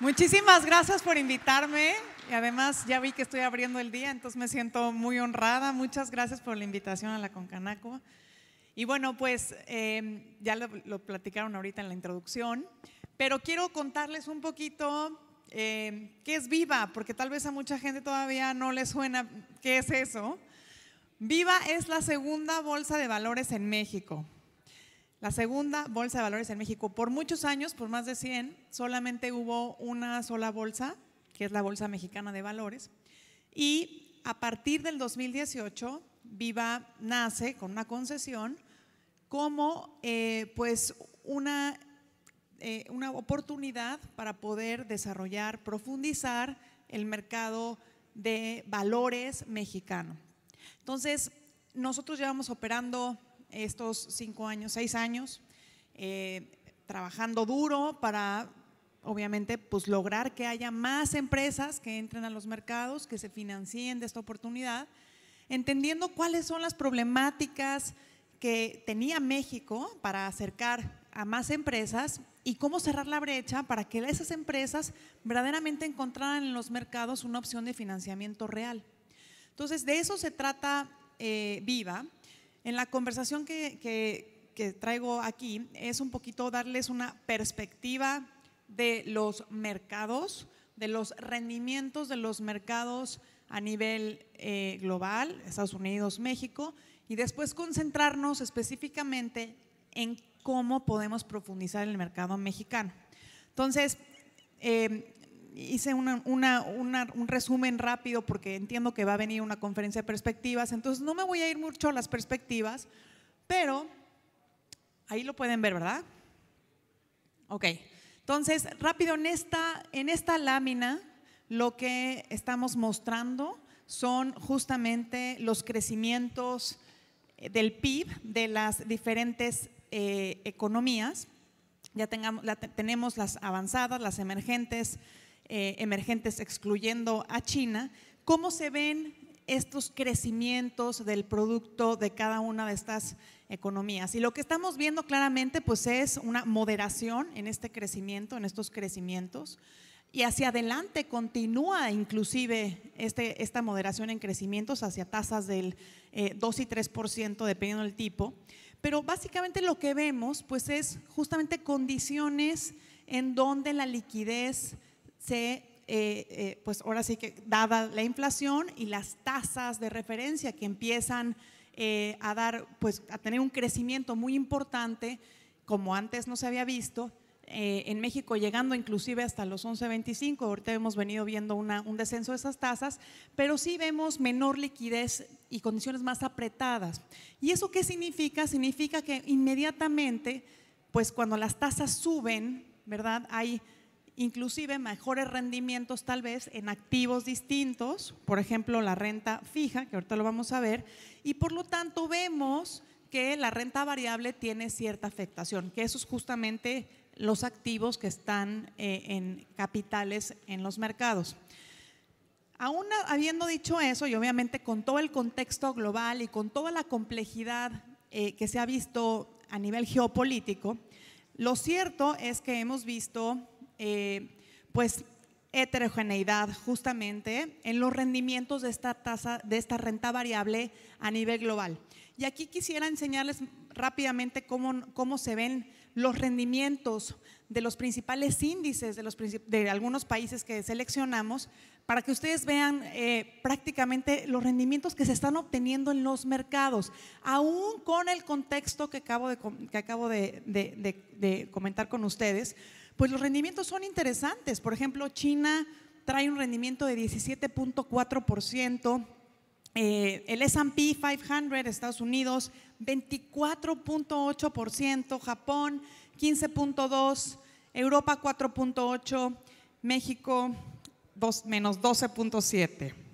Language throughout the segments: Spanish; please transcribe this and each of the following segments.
Muchísimas gracias por invitarme. Y además ya vi que estoy abriendo el día, entonces me siento muy honrada. Muchas gracias por la invitación a la Concanaco. Y bueno, pues em, ya lo, platicaron ahorita en la introducción, pero quiero contarles un poquito em, qué es Viva, porque tal vez a mucha gente todavía no le suena qué es eso. Viva es la segunda bolsa de valores en México. La segunda bolsa de valores en México, por muchos años, por más de 100, solamente hubo una sola bolsa, que es la Bolsa Mexicana de Valores. Y a partir del 2018, Viva nace con una concesión como eh, pues una, eh, una oportunidad para poder desarrollar, profundizar el mercado de valores mexicano. Entonces, nosotros llevamos operando estos cinco años, seis años, eh, trabajando duro para, obviamente, pues lograr que haya más empresas que entren a los mercados, que se financien de esta oportunidad, entendiendo cuáles son las problemáticas que tenía México para acercar a más empresas y cómo cerrar la brecha para que esas empresas verdaderamente encontraran en los mercados una opción de financiamiento real. Entonces, de eso se trata eh, Viva en la conversación que, traigo aquí es un poquito darles una perspectiva de los mercados, de los rendimientos de los mercados a nivel eh, global, Estados Unidos, México, y después concentrarnos específicamente en cómo podemos profundizar el mercado mexicano. Entonces, eh, hice una, un resumen rápido porque entiendo que va a venir una conferencia de perspectivas, entonces no me voy a ir mucho a las perspectivas, pero ahí lo pueden ver, ¿verdad? Ok, entonces rápido en esta, en esta lámina lo que estamos mostrando son justamente los crecimientos eh, del PIB de las diferentes eh, economías. Ya tengamos, tenemos las avanzadas, las emergentes, eh, emergentes excluyendo a China, ¿cómo se ven estos crecimientos del producto de cada una de estas economías. Y lo que estamos viendo claramente pues es una moderación en este crecimiento, en estos crecimientos. Y hacia adelante continúa inclusive este, esta moderación en crecimientos hacia tasas del 2 eh, y 3% dependiendo del tipo. Pero básicamente lo que vemos pues es justamente condiciones en donde la liquidez se, eh, eh, pues ahora sí que dada la inflación y las tasas de referencia que empiezan eh, a dar, pues a tener un crecimiento muy importante, como antes no se había visto, en México llegando inclusive hasta los 11.25, ahorita hemos venido viendo un descenso de esas tasas, pero sí vemos menor liquidez y condiciones más apretadas. ¿Y eso qué significa? Significa que inmediatamente, pues cuando las tasas suben, ¿verdad? Hay inclusive mejores rendimientos tal vez en activos distintos, por ejemplo la renta fija, que ahorita lo vamos a ver, y por lo tanto vemos que la renta variable tiene cierta afectación, que eso es justamente los activos que están eh, en capitales en los mercados. Aún habiendo dicho eso, y obviamente con todo el contexto global y con toda la complejidad eh, que se ha visto a nivel geopolítico, lo cierto es que hemos visto eh, pues heterogeneidad justamente en los rendimientos de esta tasa, de esta renta variable a nivel global. Y aquí quisiera enseñarles rápidamente cómo, se ven los rendimientos de los principales índices de, los, de algunos países que seleccionamos para que ustedes vean eh, prácticamente los rendimientos que se están obteniendo en los mercados, aún con el contexto que acabo que acabo de comentar con ustedes, pues los rendimientos son interesantes. Por ejemplo, China trae un rendimiento de 17.4%. Eh, el SP 500, Estados Unidos, 24.8%, Japón 15.2%, Europa 4.8%, México menos 12.7%.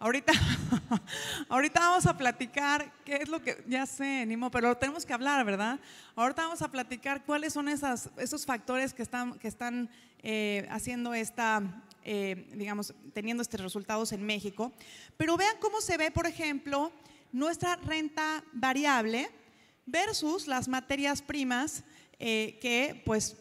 Ahorita, ahorita vamos a platicar qué es lo que, ya sé, Nimo, pero tenemos que hablar, ¿verdad? Ahorita vamos a platicar cuáles son esos factores que están, que están eh, haciendo esta, eh, digamos, teniendo estos resultados en México. Pero vean cómo se ve, por ejemplo, nuestra renta variable versus las materias primas eh, que pues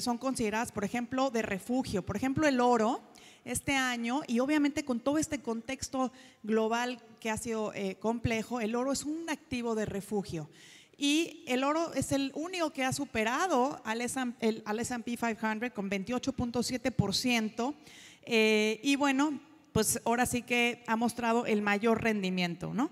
son consideradas, por ejemplo, de refugio. Por ejemplo, el oro este año y obviamente con todo este contexto global que ha sido eh, complejo, el oro es un activo de refugio. Y el oro es el único que ha superado al S&P 500 con 28.7%. Eh, y bueno, pues ahora sí que ha mostrado el mayor rendimiento, ¿no?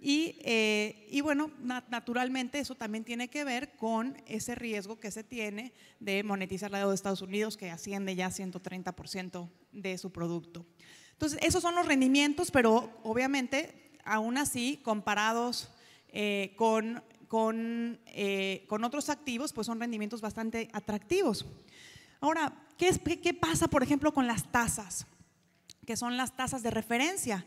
Y, eh, y, bueno, naturalmente eso también tiene que ver con ese riesgo que se tiene de monetizar la deuda de Estados Unidos, que asciende ya a 130% de su producto. Entonces, esos son los rendimientos, pero obviamente, aún así, comparados eh, con, con, eh, con otros activos, pues son rendimientos bastante atractivos. Ahora, ¿qué, ¿qué pasa, por ejemplo, con las tasas? que son las tasas de referencia.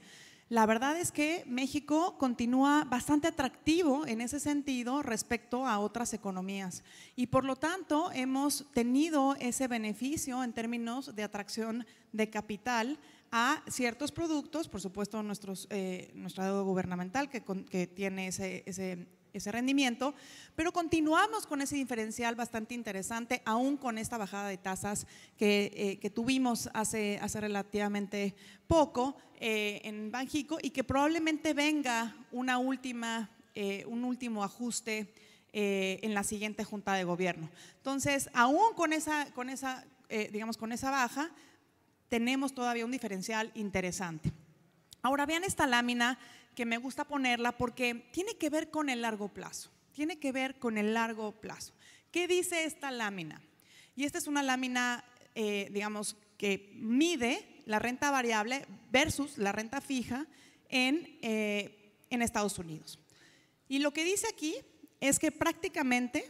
La verdad es que México continúa bastante atractivo en ese sentido respecto a otras economías y por lo tanto hemos tenido ese beneficio en términos de atracción de capital a ciertos productos, por supuesto nuestros, eh, nuestro deuda gubernamental que, que tiene ese, ese ese rendimiento, pero continuamos con ese diferencial bastante interesante, aún con esta bajada de tasas que, eh, tuvimos hace, hace relativamente poco eh, en Banjico y que probablemente venga una última, eh, un último ajuste en la siguiente junta de gobierno. Entonces, aún con esa, con esa, digamos, con esa baja, tenemos todavía un diferencial interesante. Ahora vean esta lámina que me gusta ponerla porque tiene que ver con el largo plazo. Tiene que ver con el largo plazo. ¿Qué dice esta lámina? Y esta es una lámina, eh, digamos, que mide la renta variable versus la renta fija en, eh, en Estados Unidos. Y lo que dice aquí es que prácticamente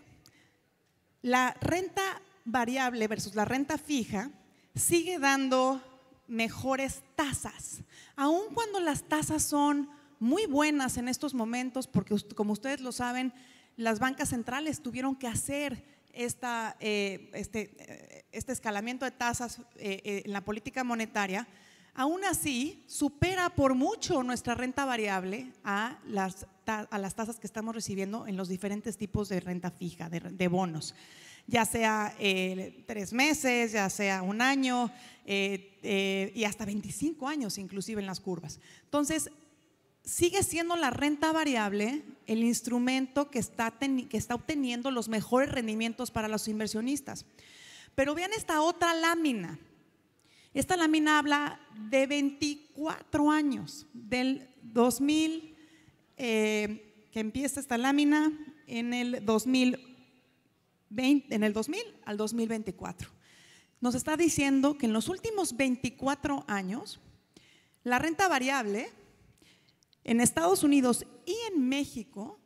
la renta variable versus la renta fija sigue dando mejores tasas, aun cuando las tasas son muy buenas en estos momentos, porque como ustedes lo saben, las bancas centrales tuvieron que hacer esta, eh, este, eh, este, escalamiento de tasas eh, en la política monetaria, aún así supera por mucho nuestra renta variable a las, a las tasas que estamos recibiendo en los diferentes tipos de renta fija, de, de bonos, ya sea tres meses, ya sea un año y hasta 25 años inclusive en las curvas. Entonces, sigue siendo la renta variable el instrumento que está, que está obteniendo los mejores rendimientos para los inversionistas. Pero vean esta otra lámina. Esta lámina habla de 24 años, del 2000, eh, que empieza esta lámina, en el en el 2000 al 2024. Nos está diciendo que en los últimos 24 años, la renta variable en Estados Unidos y en México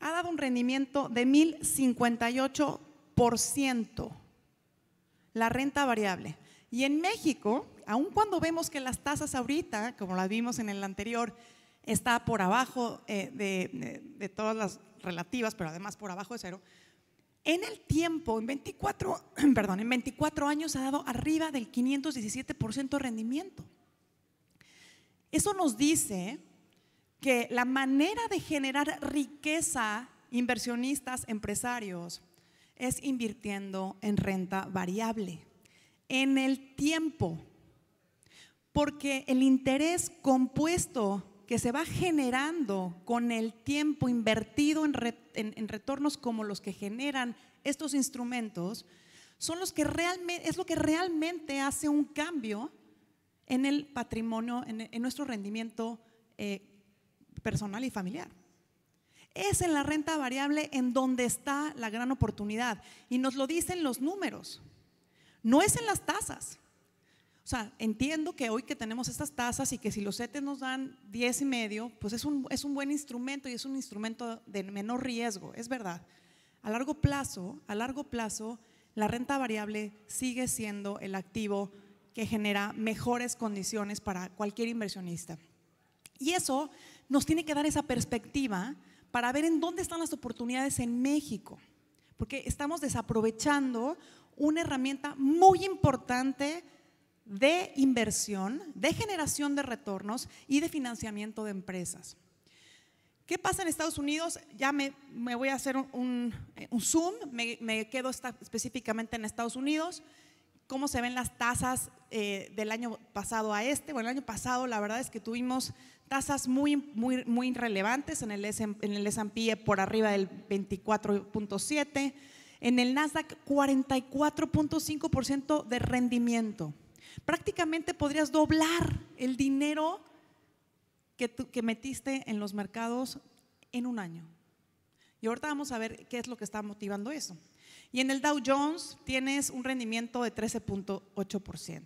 ha dado un rendimiento de 1058% la renta variable. Y en México, aun cuando vemos que las tasas ahorita, como las vimos en el anterior, está por abajo eh, de, todas las relativas, pero además por abajo de cero, en el tiempo, en 24, perdón, en 24 años ha dado arriba del 517% rendimiento. Eso nos dice que la manera de generar riqueza, inversionistas, empresarios, es invirtiendo en renta variable, en el tiempo, porque el interés compuesto que se va generando con el tiempo invertido en, retornos como los que generan estos instrumentos, son los que realmente, es lo que realmente hace un cambio en el patrimonio, en, nuestro rendimiento eh, personal y familiar. Es en la renta variable en donde está la gran oportunidad. Y nos lo dicen los números. No es en las tasas. O sea, entiendo que hoy que tenemos estas tasas y que si los CETES nos dan 10 y medio, pues es un, es un buen instrumento y es un instrumento de menor riesgo, es verdad. A largo plazo, a largo plazo, la renta variable sigue siendo el activo que genera mejores condiciones para cualquier inversionista. Y eso nos tiene que dar esa perspectiva para ver en dónde están las oportunidades en México, porque estamos desaprovechando una herramienta muy importante de inversión, de generación de retornos y de financiamiento de empresas. ¿Qué pasa en Estados Unidos? Ya me, voy a hacer un, zoom, me, quedo específicamente en Estados Unidos cómo se ven las tasas eh, del año pasado a este. Bueno, el año pasado la verdad es que tuvimos tasas muy, muy, muy relevantes en el, S&P por arriba del 24.7%, en el Nasdaq 44.5% de rendimiento. Prácticamente podrías doblar el dinero que, que metiste en los mercados en un año. Y ahorita vamos a ver qué es lo que está motivando eso. Y en el Dow Jones tienes un rendimiento de 13.8%.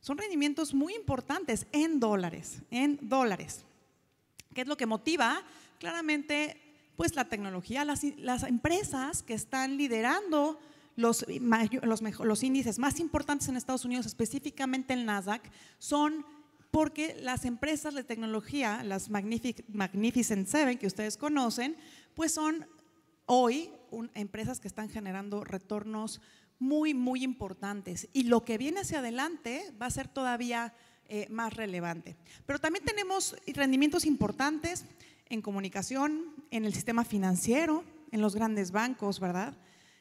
Son rendimientos muy importantes en dólares, en dólares. ¿Qué es lo que motiva? Claramente, pues la tecnología, las, empresas que están liderando los, índices más importantes en Estados Unidos, específicamente el Nasdaq, son porque las empresas de tecnología, las Magnificent Seven que ustedes conocen, pues son hoy empresas que están generando retornos muy, muy importantes. Y lo que viene hacia adelante va a ser todavía eh, más relevante. Pero también tenemos rendimientos importantes en comunicación, en el sistema financiero, en los grandes bancos, ¿verdad?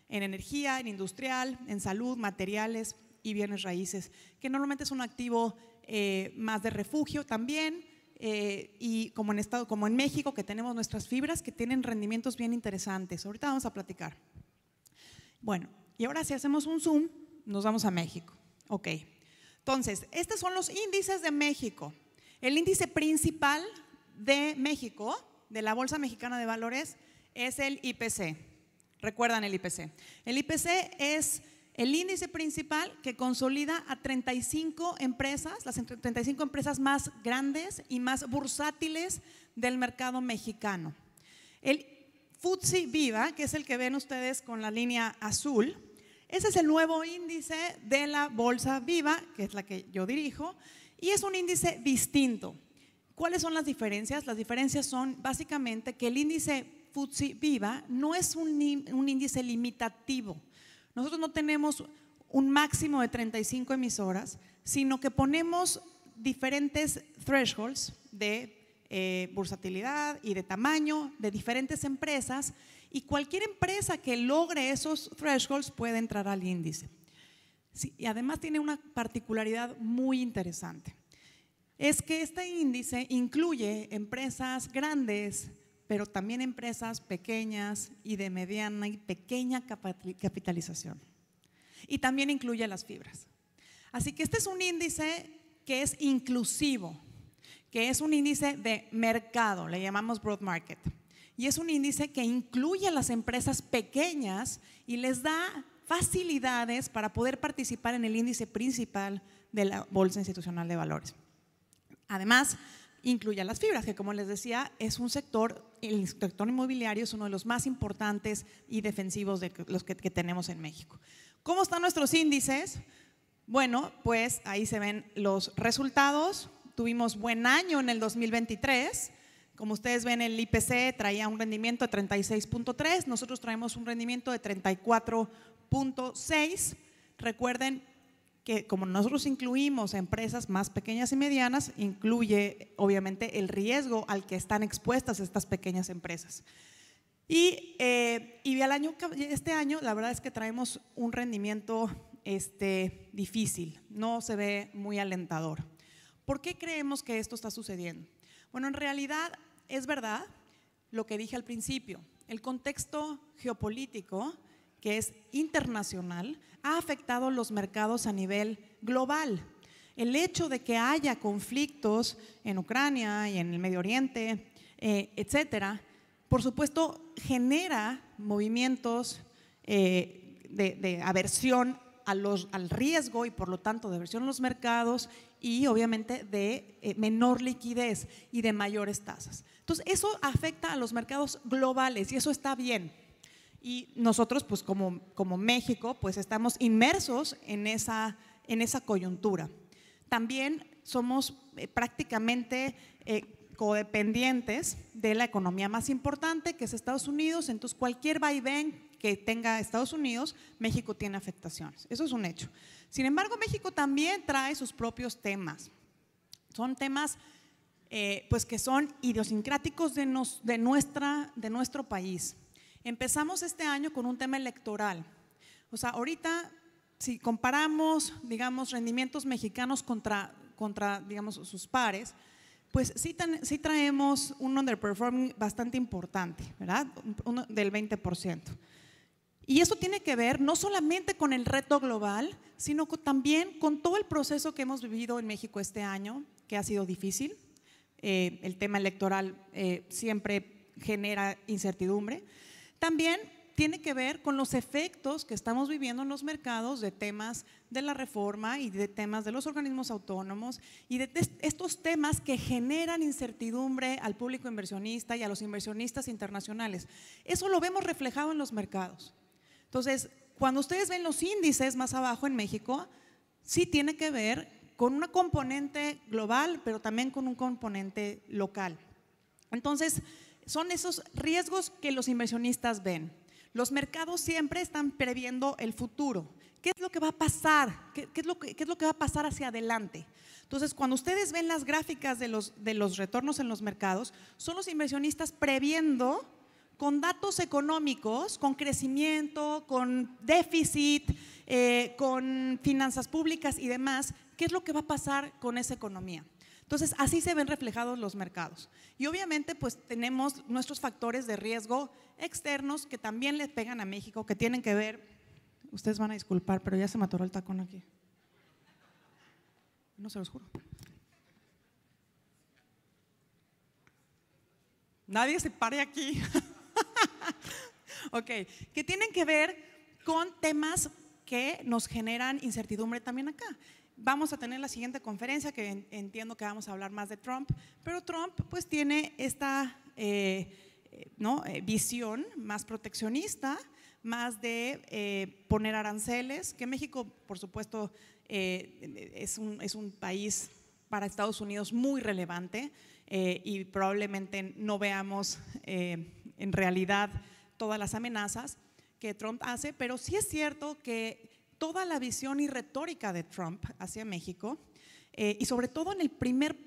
En energía, en industrial, en salud, materiales y bienes raíces, que normalmente es un activo eh, más de refugio también, eh, y como en, estado, como en México, que tenemos nuestras fibras que tienen rendimientos bien interesantes. Ahorita vamos a platicar. Bueno, y ahora si hacemos un zoom, nos vamos a México. Ok. Entonces, estos son los índices de México. El índice principal de México, de la Bolsa Mexicana de Valores, es el IPC. Recuerdan el IPC. El IPC es el índice principal que consolida a 35 empresas, las 35 empresas más grandes y más bursátiles del mercado mexicano. El Futsi Viva, que es el que ven ustedes con la línea azul, ese es el nuevo índice de la Bolsa Viva, que es la que yo dirijo, y es un índice distinto. ¿Cuáles son las diferencias? Las diferencias son básicamente que el índice Futsi Viva no es un índice limitativo nosotros no tenemos un máximo de 35 emisoras, sino que ponemos diferentes thresholds de eh, bursatilidad y de tamaño de diferentes empresas y cualquier empresa que logre esos thresholds puede entrar al índice. y además tiene una particularidad muy interesante. Es que este índice incluye empresas grandes, pero también empresas pequeñas y de mediana y pequeña capitalización. Y también incluye las fibras. Así que este es un índice que es inclusivo, que es un índice de mercado, le llamamos broad market. Y es un índice que incluye a las empresas pequeñas y les da facilidades para poder participar en el índice principal de la Bolsa Institucional de Valores. Además, incluye a las fibras, que como les decía, es un sector el sector inmobiliario es uno de los más importantes y defensivos de los que, que tenemos en México. ¿Cómo están nuestros índices? Bueno, pues ahí se ven los resultados. Tuvimos buen año en el 2023. Como ustedes ven, el IPC traía un rendimiento de 36.3, nosotros traemos un rendimiento de 34.6. Recuerden, que como nosotros incluimos empresas más pequeñas y medianas, incluye obviamente el riesgo al que están expuestas estas pequeñas empresas. Y, eh, y al año, este año la verdad es que traemos un rendimiento este, difícil, no se ve muy alentador. ¿Por qué creemos que esto está sucediendo? Bueno, en realidad es verdad lo que dije al principio, el contexto geopolítico que es internacional, ha afectado los mercados a nivel global. El hecho de que haya conflictos en Ucrania y en el Medio Oriente, etc., eh, etcétera, por supuesto genera movimientos eh, de, aversión al riesgo y por lo tanto de aversión a los mercados y obviamente de eh, menor liquidez y de mayores tasas. Entonces, eso afecta a los mercados globales y eso está bien. Y nosotros, pues como, como México, pues estamos inmersos en esa, en esa coyuntura. También somos eh, prácticamente eh, codependientes de la economía más importante, que es Estados Unidos, entonces cualquier vaivén que tenga Estados Unidos, México tiene afectaciones. Eso es un hecho. Sin embargo, México también trae sus propios temas. Son temas eh, pues que son idiosincráticos de, de, nuestra, de nuestro país. Empezamos este año con un tema electoral. O sea, ahorita, si comparamos, digamos, rendimientos mexicanos contra, contra digamos, sus pares, pues sí, traemos un underperforming bastante importante, ¿verdad? del 20%. Y eso tiene que ver no solamente con el reto global, sino también con todo el proceso que hemos vivido en México este año, que ha sido difícil. Eh, el tema electoral eh, siempre genera incertidumbre, también tiene que ver con los efectos que estamos viviendo en los mercados de temas de la reforma y de temas de los organismos autónomos y de estos temas que generan incertidumbre al público inversionista y a los inversionistas internacionales. Eso lo vemos reflejado en los mercados. Entonces, cuando ustedes ven los índices más abajo en México, sí tiene que ver con una componente global, pero también con un componente local. Entonces, son esos riesgos que los inversionistas ven. Los mercados siempre están previendo el futuro. ¿Qué es lo que va a pasar? ¿Qué, es, lo que, va a pasar hacia adelante? Entonces, cuando ustedes ven las gráficas de los, retornos en los mercados, son los inversionistas previendo con datos económicos, con crecimiento, con déficit, eh, con finanzas públicas y demás, qué es lo que va a pasar con esa economía. Entonces, así se ven reflejados los mercados. Y obviamente, pues tenemos nuestros factores de riesgo externos que también les pegan a México, que tienen que ver, ustedes van a disculpar, pero ya se me atoró el tacón aquí. No se los juro. Nadie se pare aquí. ok, que tienen que ver con temas que nos generan incertidumbre también acá vamos a tener la siguiente conferencia, que entiendo que vamos a hablar más de Trump, pero Trump pues tiene esta eh, eh, ¿no? Eh, visión más proteccionista, más de poner aranceles, que México por supuesto es un, es, un, país para Estados Unidos muy relevante y probablemente no veamos en realidad todas las amenazas que Trump hace, pero sí es cierto que toda la visión y retórica de Trump hacia México eh, y sobre todo en el primer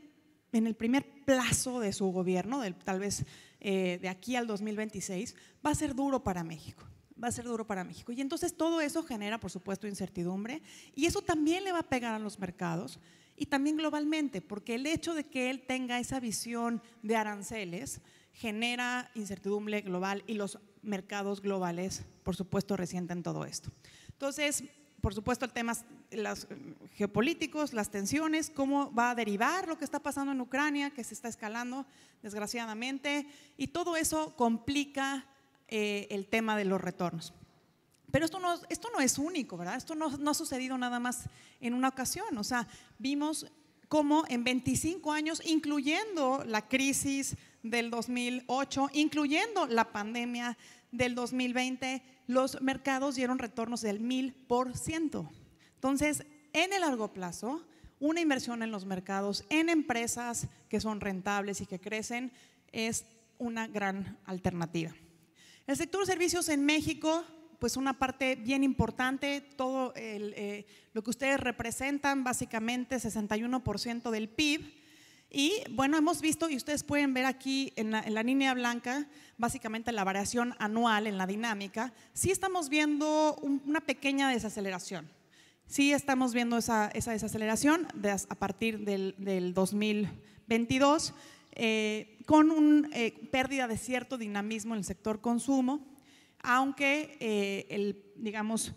en el primer plazo de su gobierno, del, tal vez eh, de aquí al 2026, va a ser duro para México va a ser duro para México. Y entonces todo eso genera, por supuesto, incertidumbre y eso también le va a pegar a los mercados y también globalmente, porque el hecho de que él tenga esa visión de aranceles genera incertidumbre global y los mercados globales, por supuesto, resienten todo esto. Entonces, por supuesto, el tema los eh, geopolíticos, las tensiones, cómo va a derivar lo que está pasando en Ucrania, que se está escalando, desgraciadamente, y todo eso complica eh, el tema de los retornos. Pero esto no, esto no es único, ¿verdad? Esto no, no ha sucedido nada más en una ocasión. O sea, vimos cómo en 25 años, incluyendo la crisis del 2008, incluyendo la pandemia del 2020, los mercados dieron retornos del 1000%. Entonces, en el largo plazo, una inversión en los mercados, en empresas que son rentables y que crecen, es una gran alternativa. El sector servicios en México, pues una parte bien importante, todo eh, lo que ustedes representan, básicamente 61% del PIB y bueno, hemos visto, y ustedes pueden ver aquí en la, línea blanca, básicamente la variación anual en la dinámica, sí estamos viendo una pequeña desaceleración. Sí estamos viendo esa, desaceleración a partir del, 2022, eh, con una eh, pérdida de cierto dinamismo en el sector consumo, aunque eh, el, digamos,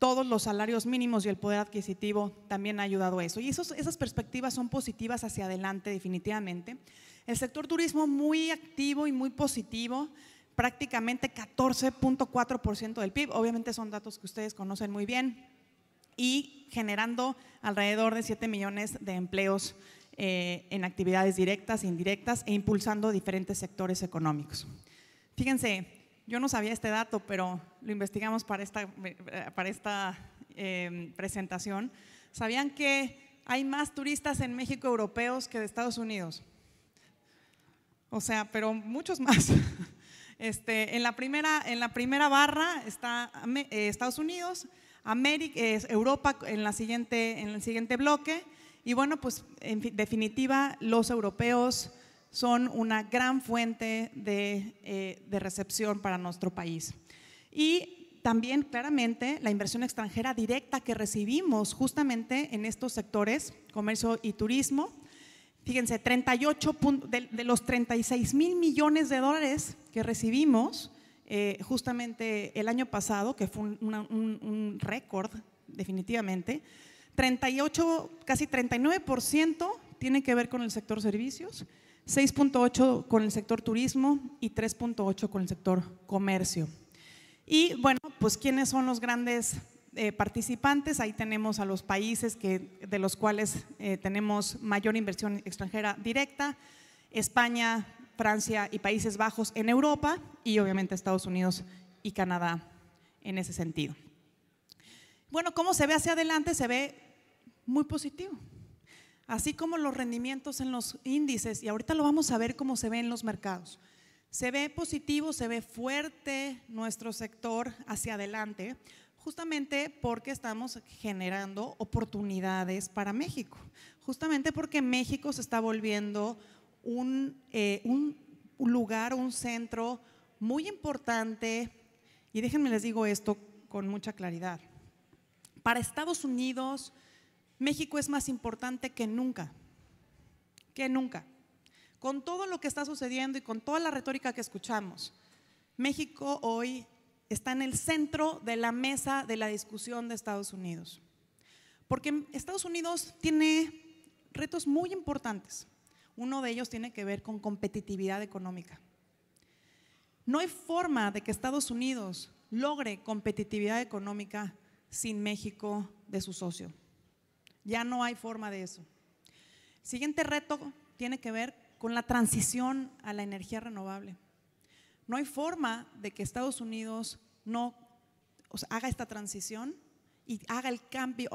todos los salarios mínimos y el poder adquisitivo también ha ayudado a eso. Y esas perspectivas son positivas hacia adelante, definitivamente. El sector turismo muy activo y muy positivo, prácticamente 14.4% del PIB, obviamente son datos que ustedes conocen muy bien, y generando alrededor de 7 millones de empleos eh, en actividades directas e indirectas e impulsando diferentes sectores económicos. Fíjense, yo no sabía este dato, pero lo investigamos para esta, para esta em, presentación. ¿Sabían que hay más turistas en México europeos que de Estados Unidos? O sea, pero muchos más. Este, en, la primera, en la primera barra está eh, Estados Unidos, América, eh, Europa en, la siguiente, en el siguiente bloque. Y bueno, pues en definitiva, los europeos son una gran fuente de, eh, de recepción para nuestro país. Y también claramente la inversión extranjera directa que recibimos justamente en estos sectores, comercio y turismo, fíjense, 38 de, de, los 36 mil millones de dólares que recibimos eh, justamente el año pasado, que fue un, un, un récord definitivamente, 38, casi 39% tiene que ver con el sector servicios, 6.8 con el sector turismo y 3.8 con el sector comercio. Y bueno, pues ¿quiénes son los grandes eh, participantes? Ahí tenemos a los países de los cuales eh, tenemos mayor inversión extranjera directa, España, Francia y Países Bajos en Europa y obviamente Estados Unidos y Canadá en ese sentido. Bueno, ¿cómo se ve hacia adelante? Se ve muy positivo así como los rendimientos en los índices, y ahorita lo vamos a ver cómo se ve en los mercados. Se ve positivo, se ve fuerte nuestro sector hacia adelante, justamente porque estamos generando oportunidades para México, justamente porque México se está volviendo un, eh, un lugar, un centro muy importante, y déjenme les digo esto con mucha claridad, para Estados Unidos, México es más importante que nunca, que nunca. Con todo lo que está sucediendo y con toda la retórica que escuchamos, México hoy está en el centro de la mesa de la discusión de Estados Unidos. Porque Estados Unidos tiene retos muy importantes. Uno de ellos tiene que ver con competitividad económica. No hay forma de que Estados Unidos logre competitividad económica sin México de su socio. Ya no hay forma de eso. El siguiente reto tiene que ver con la transición a la energía renovable. No hay forma de que Estados Unidos no haga esta transición y haga el cambio,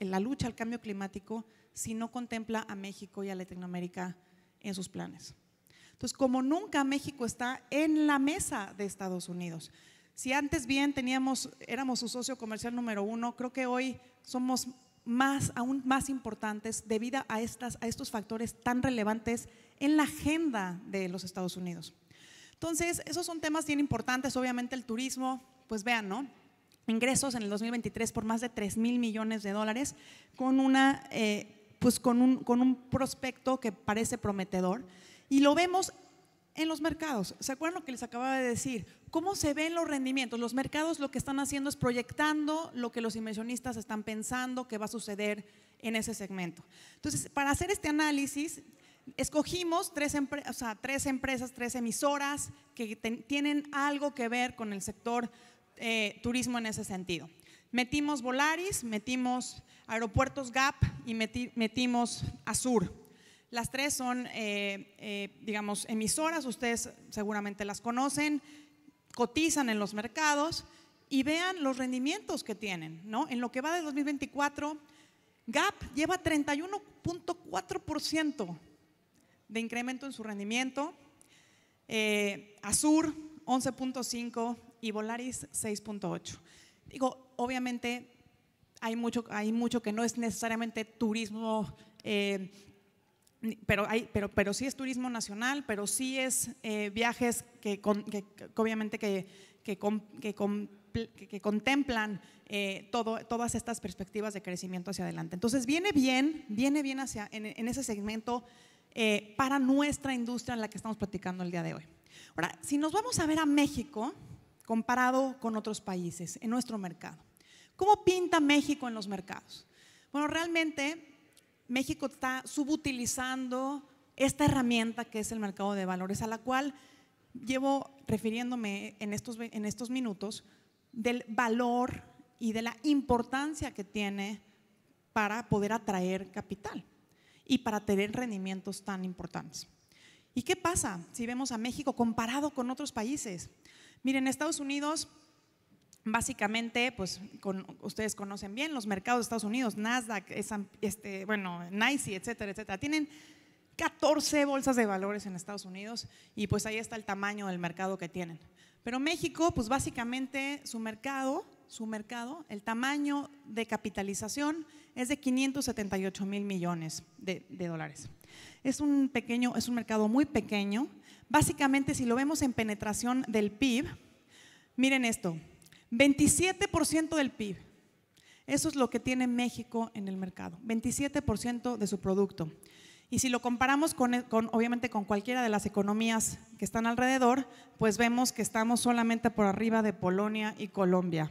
la, lucha al cambio climático si no contempla a México y a Latinoamérica en sus planes. Entonces, como nunca México está en la mesa de Estados Unidos. Si antes bien teníamos, éramos su socio comercial número uno, creo que hoy somos más, aún más importantes debido a, estas, a estos factores tan relevantes en la agenda de los Estados Unidos. Entonces, esos son temas bien importantes. Obviamente el turismo, pues vean, ¿no? Ingresos en el 2023 por más de 3 mil millones de dólares, con, una, eh, pues con, un, con un prospecto que parece prometedor. Y lo vemos en los mercados. ¿Se acuerdan lo que les acababa de decir? ¿Cómo se ven los rendimientos? Los mercados lo que están haciendo es proyectando lo que los inversionistas están pensando que va a suceder en ese segmento. Entonces, para hacer este análisis, escogimos tres, empresas, tres emisoras que tienen algo que ver con el sector eh, turismo en ese sentido. Metimos Volaris, metimos Aeropuertos Gap y metimos Azur. Las tres son, eh, eh, digamos, emisoras, ustedes seguramente las conocen, cotizan en los mercados y vean los rendimientos que tienen, ¿no? En lo que va de 2024, Gap lleva 31.4% de incremento en su rendimiento, eh, Azur 11.5 y Volaris 6.8. Digo, obviamente hay mucho, hay mucho que no es necesariamente turismo pero, hay, pero, pero sí es turismo nacional, pero sí es eh, viajes que, obviamente que, que, contemplan eh, todo, todas estas perspectivas de crecimiento hacia adelante. Entonces viene bien, viene bien hacia, en, ese segmento eh, para nuestra industria en la que estamos platicando el día de hoy. Ahora, si nos vamos a ver a México comparado con otros países en nuestro mercado, ¿cómo pinta México en los mercados? Bueno, realmente México está subutilizando esta herramienta que es el mercado de valores, a la cual llevo refiriéndome en estos, en estos minutos del valor y de la importancia que tiene para poder atraer capital y para tener rendimientos tan importantes. ¿Y qué pasa si vemos a México comparado con otros países? Miren, Estados Unidos básicamente, pues ustedes conocen bien los mercados de Estados Unidos, Nasdaq, este, bueno, NYSE, etcétera, etcétera. Tienen 14 bolsas de valores en Estados Unidos y pues ahí está el tamaño del mercado que tienen. Pero México, pues básicamente su mercado, su mercado, el tamaño de capitalización es de 578 mil millones de, dólares. Es un pequeño, es un mercado muy pequeño. Básicamente, si lo vemos en penetración del PIB, miren esto, 27% del PIB. Eso es lo que tiene México en el mercado, 27% de su producto. Y si lo comparamos e, con, obviamente con cualquiera de las economías que están alrededor, pues vemos que estamos solamente por arriba de Polonia y Colombia.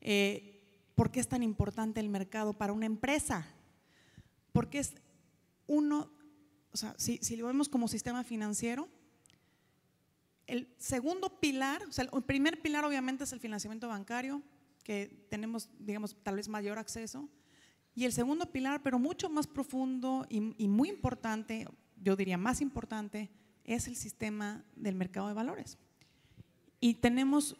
Eh, ¿Por qué es tan importante el mercado para una empresa? Porque es uno, o sea, si lo vemos como sistema financiero, el segundo pilar, o sea, el primer pilar obviamente es el financiamiento bancario, que tenemos, digamos, tal vez mayor acceso. Y el segundo pilar, pero mucho más profundo y, muy importante, yo diría más importante, es el sistema del mercado de valores. Y tenemos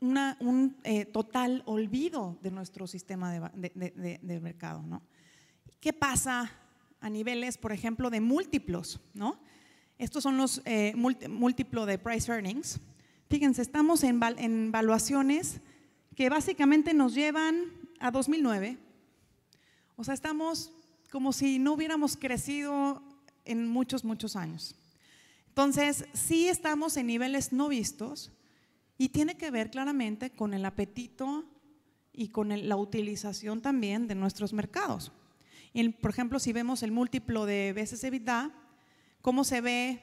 un eh, total olvido de nuestro sistema de, de, mercado. ¿no? ¿Qué pasa a niveles, por ejemplo, de múltiplos? ¿no? Estos son los eh, múltiplo de price earnings. Fíjense, estamos en, valuaciones que básicamente nos llevan a 2009. O sea, estamos como si no hubiéramos crecido en muchos, muchos años. Entonces, sí estamos en niveles no vistos y tiene que ver claramente con el apetito y con la utilización también de nuestros mercados. por ejemplo, si vemos el múltiplo de veces EBITDA, cómo se ve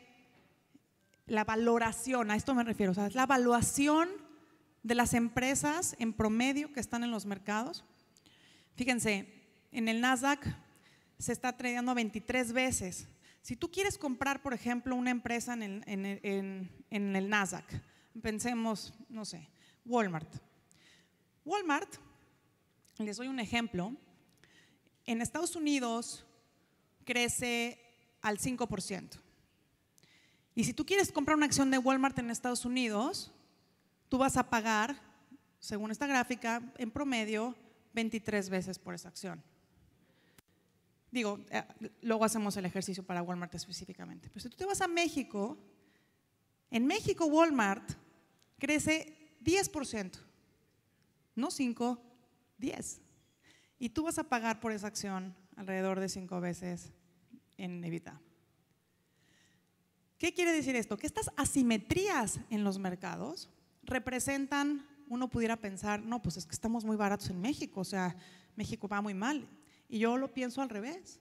la valoración, a esto me refiero, o sea, la evaluación de las empresas en promedio que están en los mercados. Fíjense, en el Nasdaq se está tradeando 23 veces. Si tú quieres comprar, por ejemplo, una empresa en el, en el Nasdaq, pensemos, no sé, Walmart. Walmart, les doy un ejemplo, en Estados Unidos crece al 5%. Y si tú quieres comprar una acción de Walmart en Estados Unidos, tú vas a pagar, según esta gráfica, en promedio 23 veces por esa acción. Digo, eh, luego hacemos el ejercicio para Walmart específicamente. Pero si tú te vas a México, en México Walmart crece 10%, no 5, 10. Y tú vas a pagar por esa acción alrededor de 5 veces en Evita. ¿Qué quiere decir esto? Que estas asimetrías en los mercados representan, uno pudiera pensar, no, pues es que estamos muy baratos en México, o sea, México va muy mal. Y yo lo pienso al revés.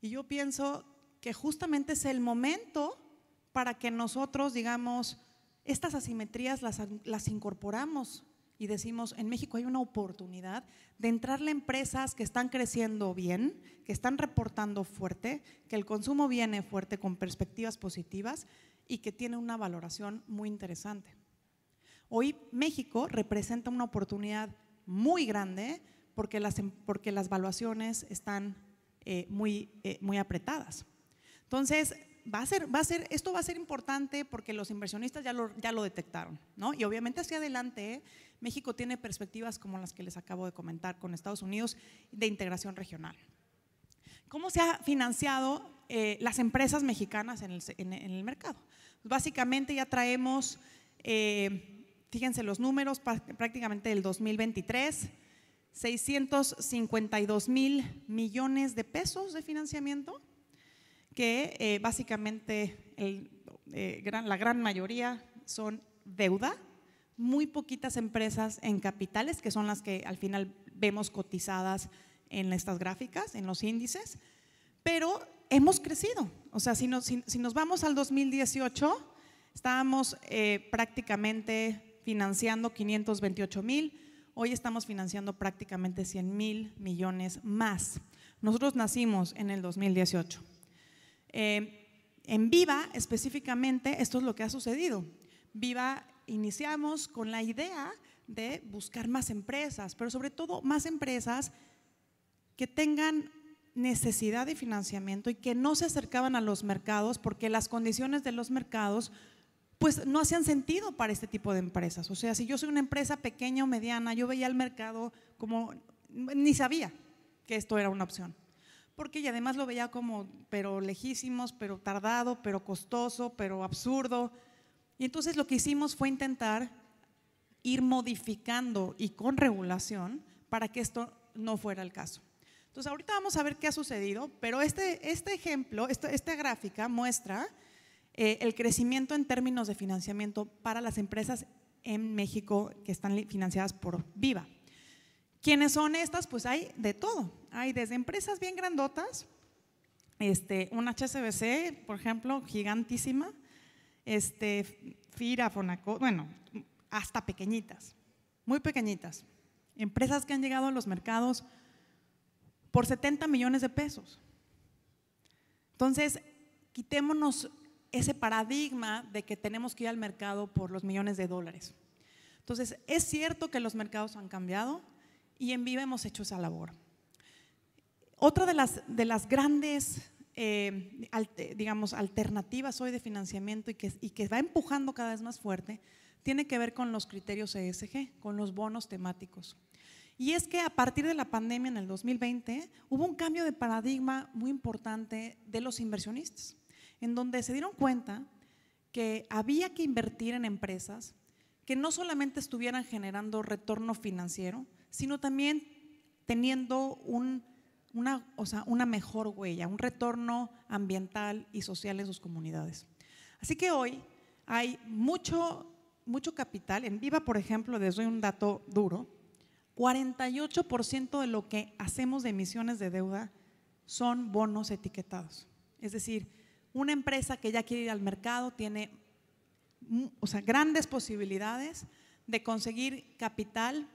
Y yo pienso que justamente es el momento para que nosotros, digamos, estas asimetrías las, las incorporamos y decimos, en México hay una oportunidad de entrarle a empresas que están creciendo bien, que están reportando fuerte, que el consumo viene fuerte con perspectivas positivas y que tiene una valoración muy interesante. Hoy México representa una oportunidad muy grande porque las, em, porque las valuaciones están eh, muy, eh, muy apretadas. Entonces, va a ser, va a ser, esto va a ser importante porque los inversionistas ya lo, ya lo detectaron, ¿no? Y obviamente hacia adelante, México tiene perspectivas como las que les acabo de comentar con Estados Unidos de integración regional. ¿Cómo se ha financiado eh, las empresas mexicanas en el, mercado? básicamente ya traemos, eh, fíjense los números, prácticamente del 2023, 652 mil millones de pesos de financiamiento que eh, básicamente eh, la gran mayoría son deuda, muy poquitas empresas en capitales, que son las que al final vemos cotizadas en estas gráficas, en los índices, pero hemos crecido. O sea, si nos, vamos al 2018, estábamos eh, prácticamente financiando 528 mil, hoy estamos financiando prácticamente 100 mil millones más. Nosotros nacimos en el 2018. Eh, en Viva específicamente, esto es lo que ha sucedido. Viva iniciamos con la idea de buscar más empresas, pero sobre todo más empresas que tengan necesidad de financiamiento y que no se acercaban a los mercados porque las condiciones de los mercados pues no hacían sentido para este tipo de empresas. O sea, si yo soy una empresa pequeña o mediana, yo veía el mercado como ni sabía que esto era una opción porque y además lo veía como, pero lejísimos, pero tardado, pero costoso, pero absurdo. Y entonces lo que hicimos fue intentar ir modificando y con regulación para que esto no fuera el caso. Entonces ahorita vamos a ver qué ha sucedido, pero este, este ejemplo, esta, gráfica muestra eh, el crecimiento en términos de financiamiento para las empresas en México que están financiadas por Viva. ¿Quiénes son estas? Pues hay de todo. Hay desde empresas bien grandotas, este, una HSBC, por ejemplo, gigantísima, este, FIRA, Fonaco, bueno, hasta pequeñitas, muy pequeñitas. Empresas que han llegado a los mercados por 70 millones de pesos. Entonces, quitémonos ese paradigma de que tenemos que ir al mercado por los millones de dólares. Entonces, es cierto que los mercados han cambiado, y en vivo hemos hecho esa labor. Otra de las, de las grandes, eh, digamos, alternativas hoy de financiamiento y que, y que va empujando cada vez más fuerte, tiene que ver con los criterios ESG, con los bonos temáticos. Y es que a partir de la pandemia en el 2020 hubo un cambio de paradigma muy importante de los inversionistas, en donde se dieron cuenta que había que invertir en empresas que no solamente estuvieran generando retorno financiero, sino también teniendo una, mejor huella, un retorno ambiental y social en sus comunidades. Así que hoy hay mucho, mucho capital. En Viva, por ejemplo, les doy un dato duro, 48% de lo que hacemos de emisiones de deuda son bonos etiquetados. Es decir, una empresa que ya quiere ir al mercado tiene mm, grandes posibilidades de conseguir capital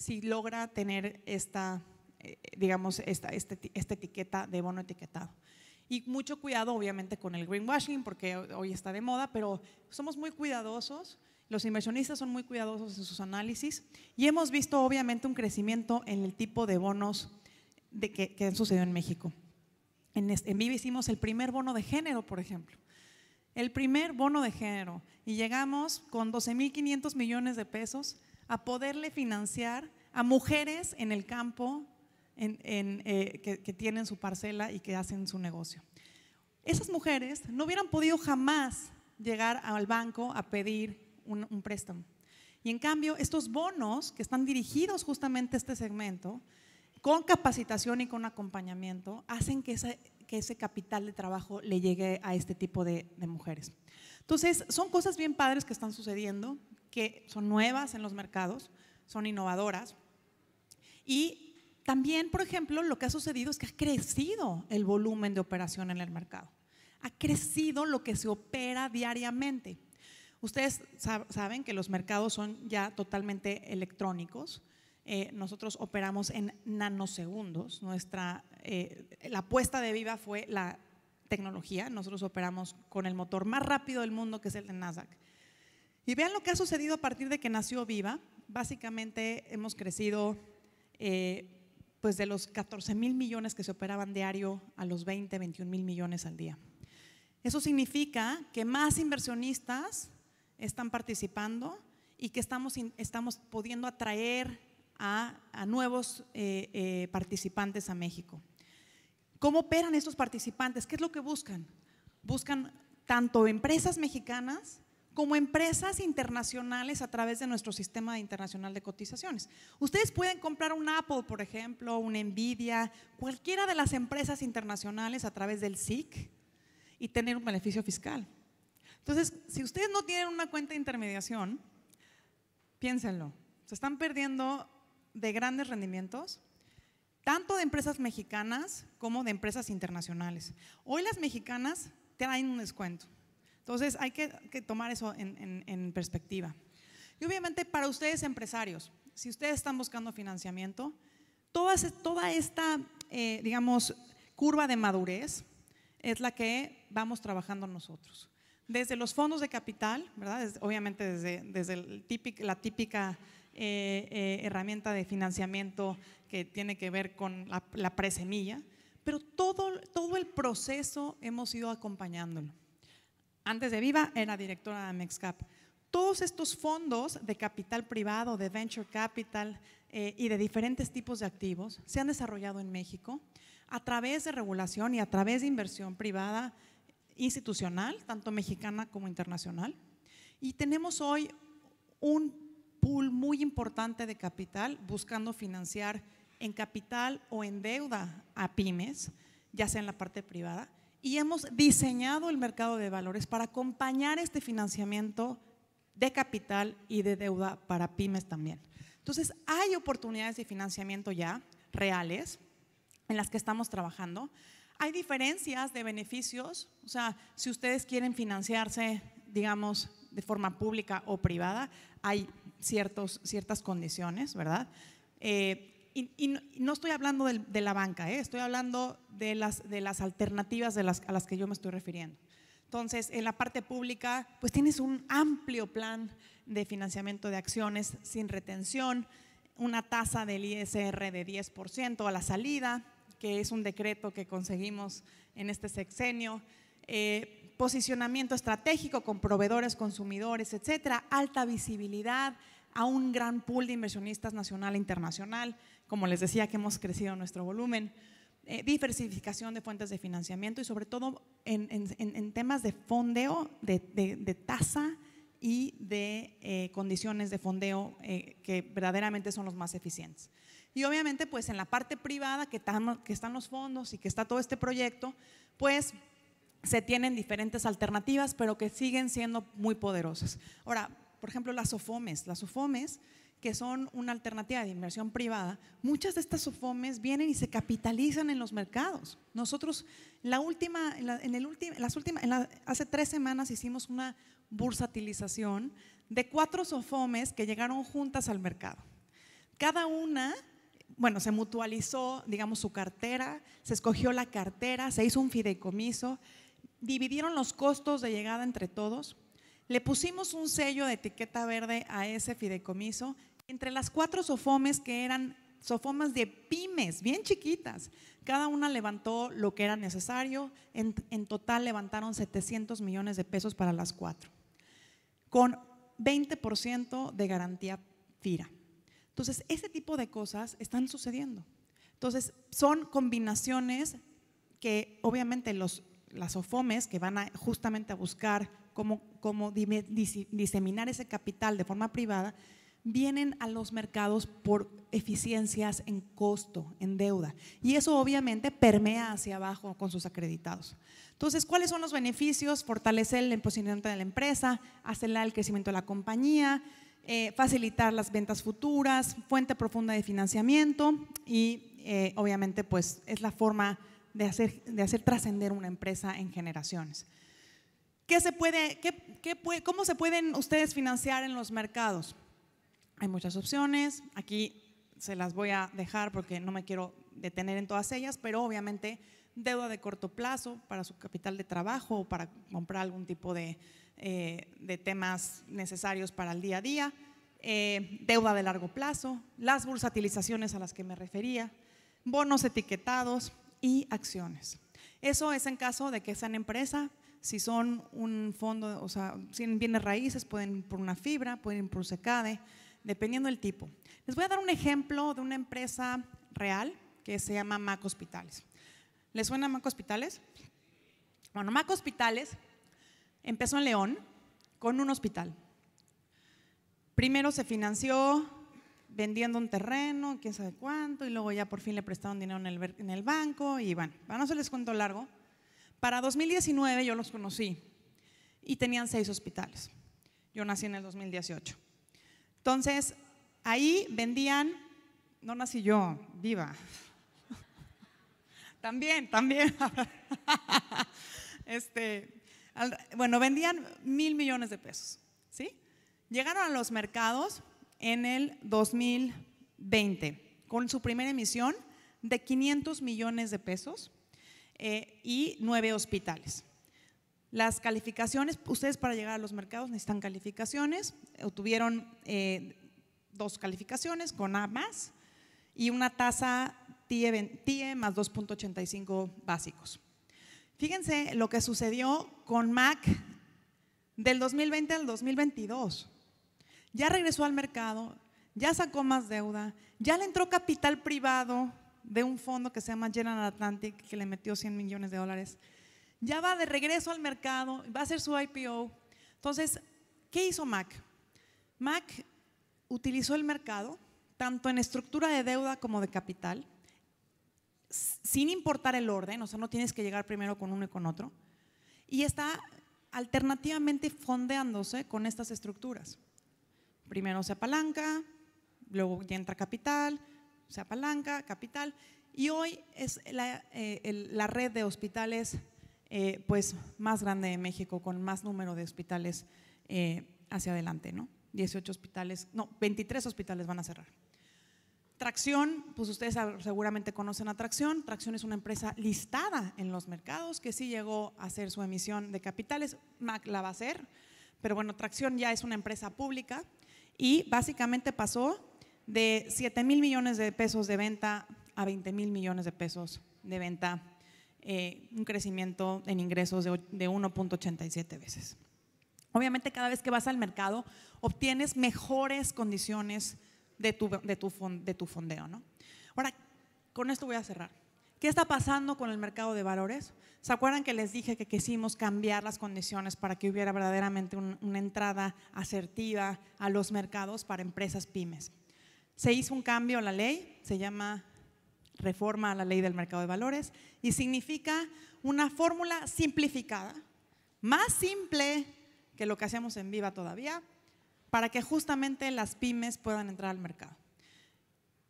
si logra tener esta, eh, digamos, este esta, etiqueta de bono etiquetado. Y mucho cuidado, obviamente, con el greenwashing, porque hoy está de moda, pero somos muy cuidadosos, los inversionistas son muy cuidadosos en sus análisis y hemos visto, obviamente, un crecimiento en el tipo de bonos de que, han sucedido en México. En, este, hicimos el primer bono de género, por ejemplo. El primer bono de género. Y llegamos con 12.500 millones de pesos a poderle financiar a mujeres en el campo eh, que, tienen su parcela y que hacen su negocio. Esas mujeres no hubieran podido jamás llegar al banco a pedir un, préstamo. Y en cambio, estos bonos que están dirigidos justamente a este segmento, con capacitación y con acompañamiento, hacen que ese, capital de trabajo le llegue a este tipo de, de mujeres. Entonces, son cosas bien padres que están sucediendo que son nuevas en los mercados, son innovadoras. Y también, por ejemplo, lo que ha sucedido es que ha crecido el volumen de operación en el mercado. Ha crecido lo que se opera diariamente. Ustedes saben que los mercados son ya totalmente electrónicos. Eh, nosotros operamos en nanosegundos. Nuestra, eh, la apuesta de Viva fue la tecnología. Nosotros operamos con el motor más rápido del mundo, que es el de Nasdaq. Y vean lo que ha sucedido a partir de que nació Viva. Básicamente hemos crecido eh, pues de los 14 mil millones que se operaban diario a los 20, 21 mil millones al día. Eso significa que más inversionistas están participando y que estamos, estamos pudiendo atraer a, nuevos eh, eh, participantes a México. ¿Cómo operan estos participantes? ¿Qué es lo que buscan? Buscan tanto empresas mexicanas como empresas internacionales a través de nuestro sistema internacional de cotizaciones. Ustedes pueden comprar un Apple, por ejemplo, una Nvidia, cualquiera de las empresas internacionales a través del SIC y tener un beneficio fiscal. Entonces, si ustedes no tienen una cuenta de intermediación, piénsenlo, se están perdiendo de grandes rendimientos, tanto de empresas mexicanas como de empresas internacionales. Hoy las mexicanas traen un descuento. Entonces hay que, tomar eso en, perspectiva. Y obviamente para ustedes empresarios, si ustedes están buscando financiamiento, toda, esta, eh, digamos, curva de madurez es la que vamos trabajando nosotros. Desde los fondos de capital, ¿verdad? obviamente desde, el la típica eh, eh, herramienta de financiamiento que tiene que ver con la, presemilla, pero todo el proceso hemos ido acompañándolo. Antes de viva era directora de Mexcap. Todos estos fondos de capital privado, de venture capital eh, y de diferentes tipos de activos se han desarrollado en México a través de regulación y a través de inversión privada institucional, tanto mexicana como internacional. Y tenemos hoy un pool muy importante de capital buscando financiar en capital o en deuda a pymes, ya sea en la parte privada, y hemos diseñado el mercado de valores para acompañar este financiamiento de capital y de deuda para pymes también. Entonces, hay oportunidades de financiamiento ya reales en las que estamos trabajando. Hay diferencias de beneficios, o sea, si ustedes quieren financiarse, digamos, de forma pública o privada, hay ciertos, ciertas condiciones, ¿verdad? Eh, y, no estoy hablando de, la banca, ¿eh? estoy hablando de las, de las alternativas de las, a las que yo me estoy refiriendo. Entonces, en la parte pública, pues tienes un amplio plan de financiamiento de acciones sin retención, una tasa del ISR de 10% a la salida, que es un decreto que conseguimos en este sexenio, eh, posicionamiento estratégico con proveedores, consumidores, etcétera, alta visibilidad, a un gran pool de inversionistas nacional e internacional como les decía, que hemos crecido nuestro volumen, eh, diversificación de fuentes de financiamiento y sobre todo en, en, en temas de fondeo, de, de, tasa y de eh, condiciones de fondeo eh, que verdaderamente son los más eficientes. Y obviamente, pues en la parte privada, que, que están los fondos y que está todo este proyecto, pues se tienen diferentes alternativas, pero que siguen siendo muy poderosas. Ahora, por ejemplo, las OFOMES. Las OFOMES que son una alternativa de inversión privada, muchas de estas SOFOMES vienen y se capitalizan en los mercados. Nosotros, la última, en, el las últimas, hace tres semanas hicimos una bursatilización de cuatro SOFOMES que llegaron juntas al mercado. Cada una, bueno, se mutualizó, digamos, su cartera, se escogió la cartera, se hizo un fideicomiso, dividieron los costos de llegada entre todos, le pusimos un sello de etiqueta verde a ese fideicomiso entre las cuatro sofomes que eran sofomas de pymes, bien chiquitas, cada una levantó lo que era necesario, en, total levantaron 700 millones de pesos para las cuatro, con 20% de garantía FIRA. Entonces, ese tipo de cosas están sucediendo. Entonces, son combinaciones que obviamente los, las sofomes, que van a, justamente a buscar cómo diseminar ese capital de forma privada, vienen a los mercados por eficiencias en costo, en deuda. Y eso obviamente permea hacia abajo con sus acreditados. Entonces, ¿cuáles son los beneficios? Fortalecer el posicionamiento de la empresa, acelerar el crecimiento de la compañía, eh, facilitar las ventas futuras, fuente profunda de financiamiento y eh, obviamente pues es la forma de hacer, de hacer trascender una empresa en generaciones. se puede, ¿Cómo se pueden ustedes financiar en los mercados? Hay muchas opciones. Aquí se las voy a dejar porque no me quiero detener en todas ellas, pero obviamente deuda de corto plazo para su capital de trabajo o para comprar algún tipo de, eh, temas necesarios para el día a día, eh, deuda de largo plazo, las bursatilizaciones a las que me refería, bonos etiquetados y acciones. Eso es en caso de que sea una empresa si son un fondo, o sea, si bienes raíces, pueden por una fibra, pueden ir por secade, dependiendo del tipo. Les voy a dar un ejemplo de una empresa real que se llama Mac Hospitales. ¿Les suena Mac Hospitales? Bueno, Mac Hospitales empezó en León con un hospital. Primero se financió vendiendo un terreno, quién sabe cuánto, y luego ya por fin le prestaron dinero en el, banco, y bueno, no se les cuento largo, para 2019 yo los conocí y tenían seis hospitales. Yo nací en el 2018. Entonces, ahí vendían, no nací yo, viva. también, también. este, bueno, vendían mil millones de pesos. ¿sí? Llegaron a los mercados en el 2020 con su primera emisión de 500 millones de pesos eh, y nueve hospitales. Las calificaciones, ustedes para llegar a los mercados necesitan calificaciones, obtuvieron eh, dos calificaciones con A más y una tasa TIE, TIE más 2.85 básicos. Fíjense lo que sucedió con MAC del 2020 al 2022. Ya regresó al mercado, ya sacó más deuda, ya le entró capital privado de un fondo que se llama General Atlantic, que le metió 100 millones de dólares. Ya va de regreso al mercado, va a hacer su IPO. Entonces, ¿qué hizo Mac? Mac utilizó el mercado, tanto en estructura de deuda como de capital, sin importar el orden, o sea, no tienes que llegar primero con uno y con otro, y está alternativamente fondeándose con estas estructuras. Primero se apalanca, luego ya entra capital, o sea, Palanca, Capital, y hoy es la, eh, la red de hospitales eh, pues, más grande de México, con más número de hospitales eh, hacia adelante, ¿no? 18 hospitales, no, 23 hospitales van a cerrar. Tracción, pues ustedes seguramente conocen a Tracción. Tracción es una empresa listada en los mercados que sí llegó a hacer su emisión de capitales. Mac la va a hacer, pero bueno, Tracción ya es una empresa pública y básicamente pasó de 7 mil millones de pesos de venta a 20 mil millones de pesos de venta, eh, un crecimiento en ingresos de, de 1.87 veces. Obviamente cada vez que vas al mercado obtienes mejores condiciones de tu, de tu, de tu fondeo. ¿no? Ahora, con esto voy a cerrar. ¿Qué está pasando con el mercado de valores? ¿Se acuerdan que les dije que quisimos cambiar las condiciones para que hubiera verdaderamente una entrada asertiva a los mercados para empresas pymes? se hizo un cambio a la ley, se llama reforma a la ley del mercado de valores y significa una fórmula simplificada, más simple que lo que hacemos en Viva todavía, para que justamente las pymes puedan entrar al mercado.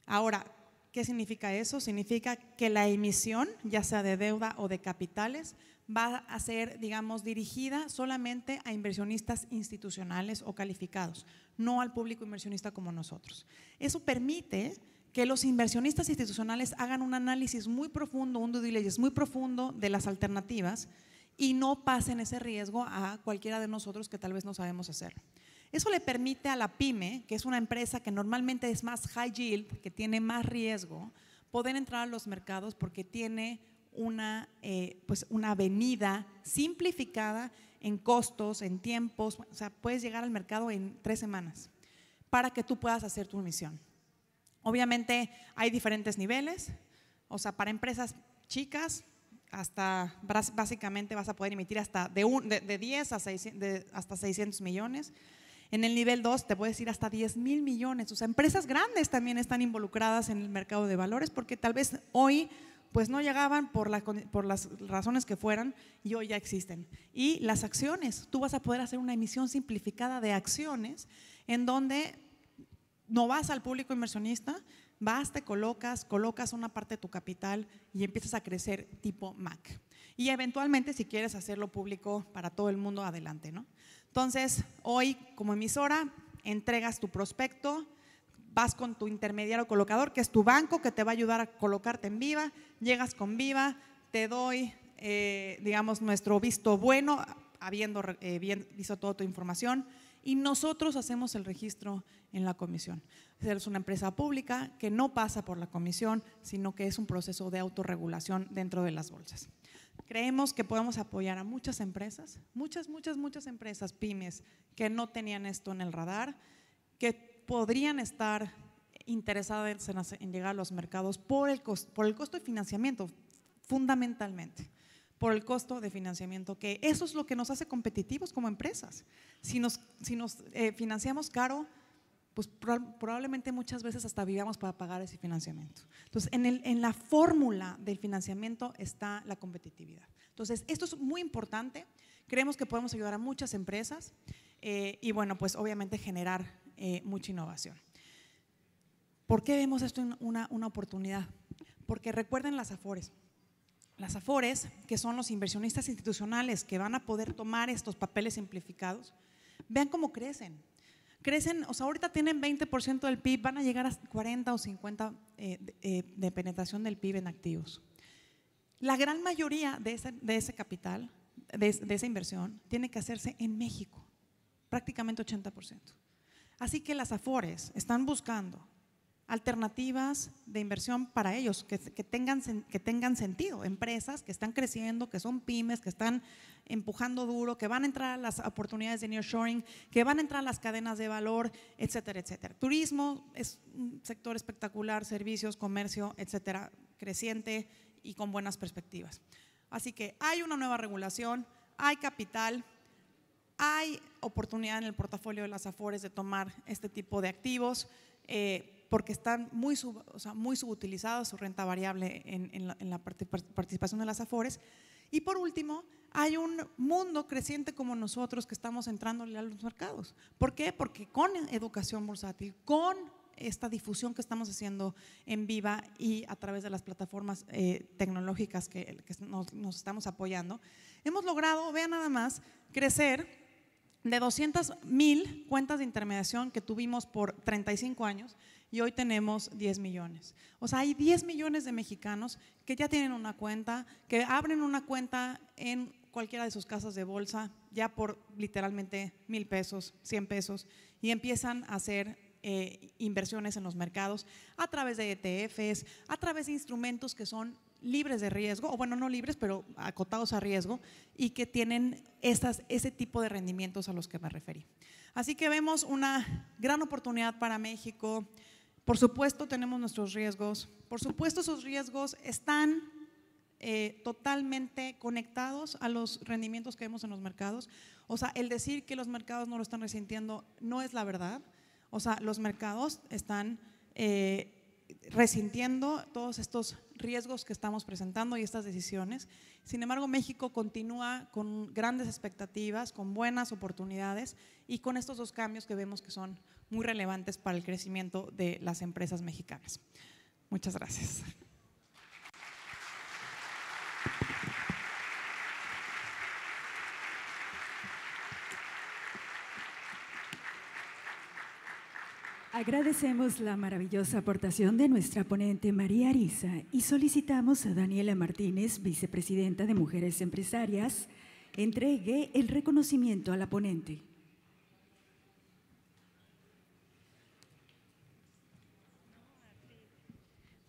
Ahora, ¿qué significa eso? Significa que la emisión, ya sea de deuda o de capitales, va a ser, digamos, dirigida solamente a inversionistas institucionales o calificados, no al público inversionista como nosotros. Eso permite que los inversionistas institucionales hagan un análisis muy profundo, un due diligence muy profundo de las alternativas y no pasen ese riesgo a cualquiera de nosotros que tal vez no sabemos hacerlo. Eso le permite a la pyme, que es una empresa que normalmente es más high yield, que tiene más riesgo, poder entrar a los mercados porque tiene una, eh, pues una avenida simplificada en costos, en tiempos, o sea, puedes llegar al mercado en tres semanas para que tú puedas hacer tu misión. Obviamente hay diferentes niveles, o sea, para empresas chicas, hasta básicamente vas a poder emitir hasta de, un, de, 10 a 600, hasta 600 millones. En el nivel 2 te puedes ir hasta 10 mil millones. O sea, empresas grandes también están involucradas en el mercado de valores porque tal vez hoy pues no llegaban por, las razones que fueran y hoy ya existen. Y las acciones, tú vas a poder hacer una emisión simplificada de acciones en donde no vas al público inversionista, vas, te colocas, colocas una parte de tu capital y empiezas a crecer tipo MAC. Y eventualmente, si quieres hacerlo público para todo el mundo, adelante, ¿no? Entonces, hoy como emisora, entregas tu prospecto, vas con tu intermediario colocador, que es tu banco, que te va a ayudar a colocarte en viva, llegas con viva, te doy, eh, digamos, nuestro visto bueno, habiendo eh, bien, visto toda tu información, y nosotros hacemos el registro en la comisión. Es una empresa pública que no pasa por la comisión, sino que es un proceso de autorregulación dentro de las bolsas. Creemos que podemos apoyar a muchas empresas, muchas, muchas, muchas empresas, pymes, que no tenían esto en el radar, que podrían estar interesadas en, llegar a los mercados por el, costo, por el costo de financiamiento, fundamentalmente, por el costo de financiamiento, que eso es lo que nos hace competitivos como empresas. Si nos, si nos eh, financiamos caro, pues probablemente muchas veces hasta vivamos para pagar ese financiamiento. Entonces, en, el, en la fórmula del financiamiento está la competitividad. Entonces, esto es muy importante. Creemos que podemos ayudar a muchas empresas eh, y, bueno, pues obviamente generar eh, mucha innovación. ¿Por qué vemos esto en una, oportunidad? Porque recuerden las AFORES. Las AFORES, que son los inversionistas institucionales que van a poder tomar estos papeles simplificados, vean cómo crecen crecen, o sea, ahorita tienen 20% del PIB, van a llegar a 40 o 50 eh, eh, de, penetración del PIB en activos. La gran mayoría de ese, capital, de, de, esa inversión, tiene que hacerse en México, prácticamente 80%. Así que las AFORES están buscando alternativas de inversión para ellos, que, tengan, que tengan sentido, empresas que están creciendo, que son pymes, que están empujando duro, que van a entrar las oportunidades de nearshoring, que van a entrar las cadenas de valor, etcétera, etcétera. Turismo es un sector espectacular, servicios, comercio, etcétera, creciente y con buenas perspectivas. Así que hay una nueva regulación, hay capital, hay oportunidad en el portafolio de las AFORES de tomar este tipo de activos eh, porque están muy, muy subutilizados su renta variable en, la, participación de las AFORES. Y por último, hay un mundo creciente como nosotros que estamos entrando a los mercados. ¿Por qué? Porque con educación bursátil, con esta difusión que estamos haciendo en viva y a través de las plataformas eh, tecnológicas que, nos, nos, estamos apoyando, hemos logrado, vean nada más, crecer de 200 mil cuentas de intermediación que tuvimos por 35 años y hoy tenemos 10 millones. O sea, hay 10 millones de mexicanos que ya tienen una cuenta, que abren una cuenta en cualquiera de sus casas de bolsa, ya por literalmente mil pesos, 100 pesos, y empiezan a hacer eh, inversiones en los mercados a través de ETFs, a través de instrumentos que son libres de riesgo, o bueno, no libres, pero acotados a riesgo, y que tienen estas, ese tipo de rendimientos a los que me referí. Así que vemos una gran oportunidad para México. Por supuesto tenemos nuestros riesgos, por supuesto esos riesgos están eh, totalmente conectados a los rendimientos que vemos en los mercados. O sea, el decir que los mercados no lo están resintiendo no es la verdad. O sea, los mercados están... Eh, resintiendo todos estos riesgos que estamos presentando y estas decisiones. Sin embargo, México continúa con grandes expectativas, con buenas oportunidades y con estos dos cambios que vemos que son muy relevantes para el crecimiento de las empresas mexicanas. Muchas gracias. Agradecemos la maravillosa aportación de nuestra ponente María Arisa y solicitamos a Daniela Martínez, vicepresidenta de Mujeres Empresarias, entregue el reconocimiento a la ponente.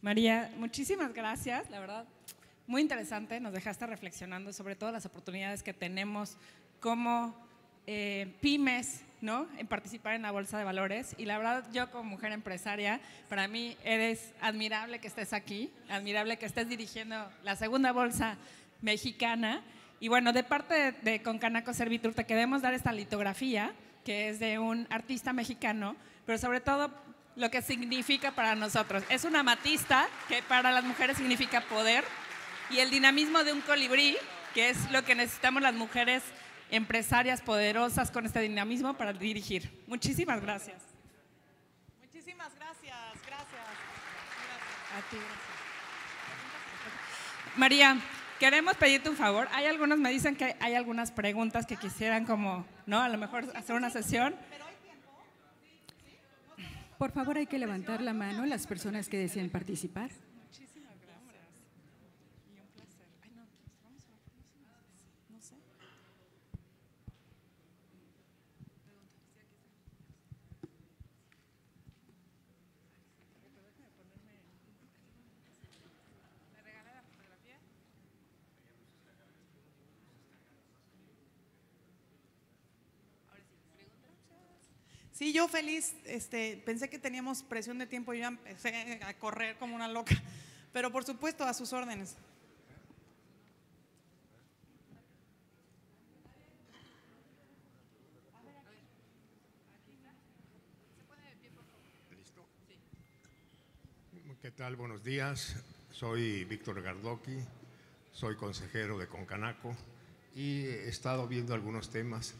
María, muchísimas gracias, la verdad, muy interesante, nos dejaste reflexionando sobre todas las oportunidades que tenemos como eh, pymes ¿no? En participar en la bolsa de valores. Y la verdad, yo como mujer empresaria, para mí eres admirable que estés aquí, admirable que estés dirigiendo la segunda bolsa mexicana. Y bueno, de parte de, Concanaco Servitur te queremos dar esta litografía, que es de un artista mexicano, pero sobre todo lo que significa para nosotros. Es una matista que para las mujeres significa poder y el dinamismo de un colibrí, que es lo que necesitamos las mujeres empresarias poderosas con este dinamismo para dirigir. Muchísimas gracias. Muchísimas gracias, gracias. A ti, María, queremos pedirte un favor. Hay algunos, me dicen que hay algunas preguntas que quisieran como, ¿no? A lo mejor hacer una sesión. Por favor, hay que levantar la mano las personas que deseen participar. Sí, yo feliz, este, pensé que teníamos presión de tiempo, yo ya empecé a correr como una loca, pero por supuesto a sus órdenes. ¿Qué tal? Buenos días. Soy Víctor Gardoqui, soy consejero de Concanaco y he estado viendo algunos temas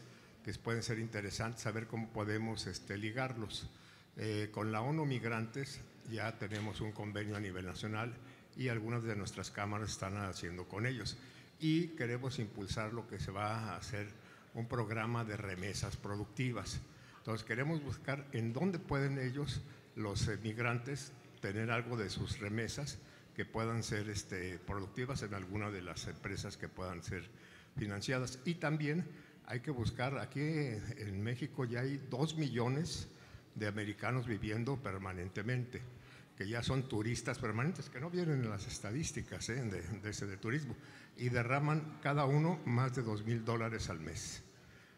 que pueden ser interesantes, saber cómo podemos este, ligarlos. Eh, con la ONU Migrantes ya tenemos un convenio a nivel nacional y algunas de nuestras cámaras están haciendo con ellos. Y queremos impulsar lo que se va a hacer, un programa de remesas productivas. Entonces queremos buscar en dónde pueden ellos, los eh, migrantes, tener algo de sus remesas que puedan ser este, productivas en alguna de las empresas que puedan ser financiadas. Y también hay que buscar, aquí en México ya hay dos millones de americanos viviendo permanentemente, que ya son turistas permanentes, que no vienen en las estadísticas eh, de, ese de turismo, y derraman cada uno más de dos mil dólares al mes.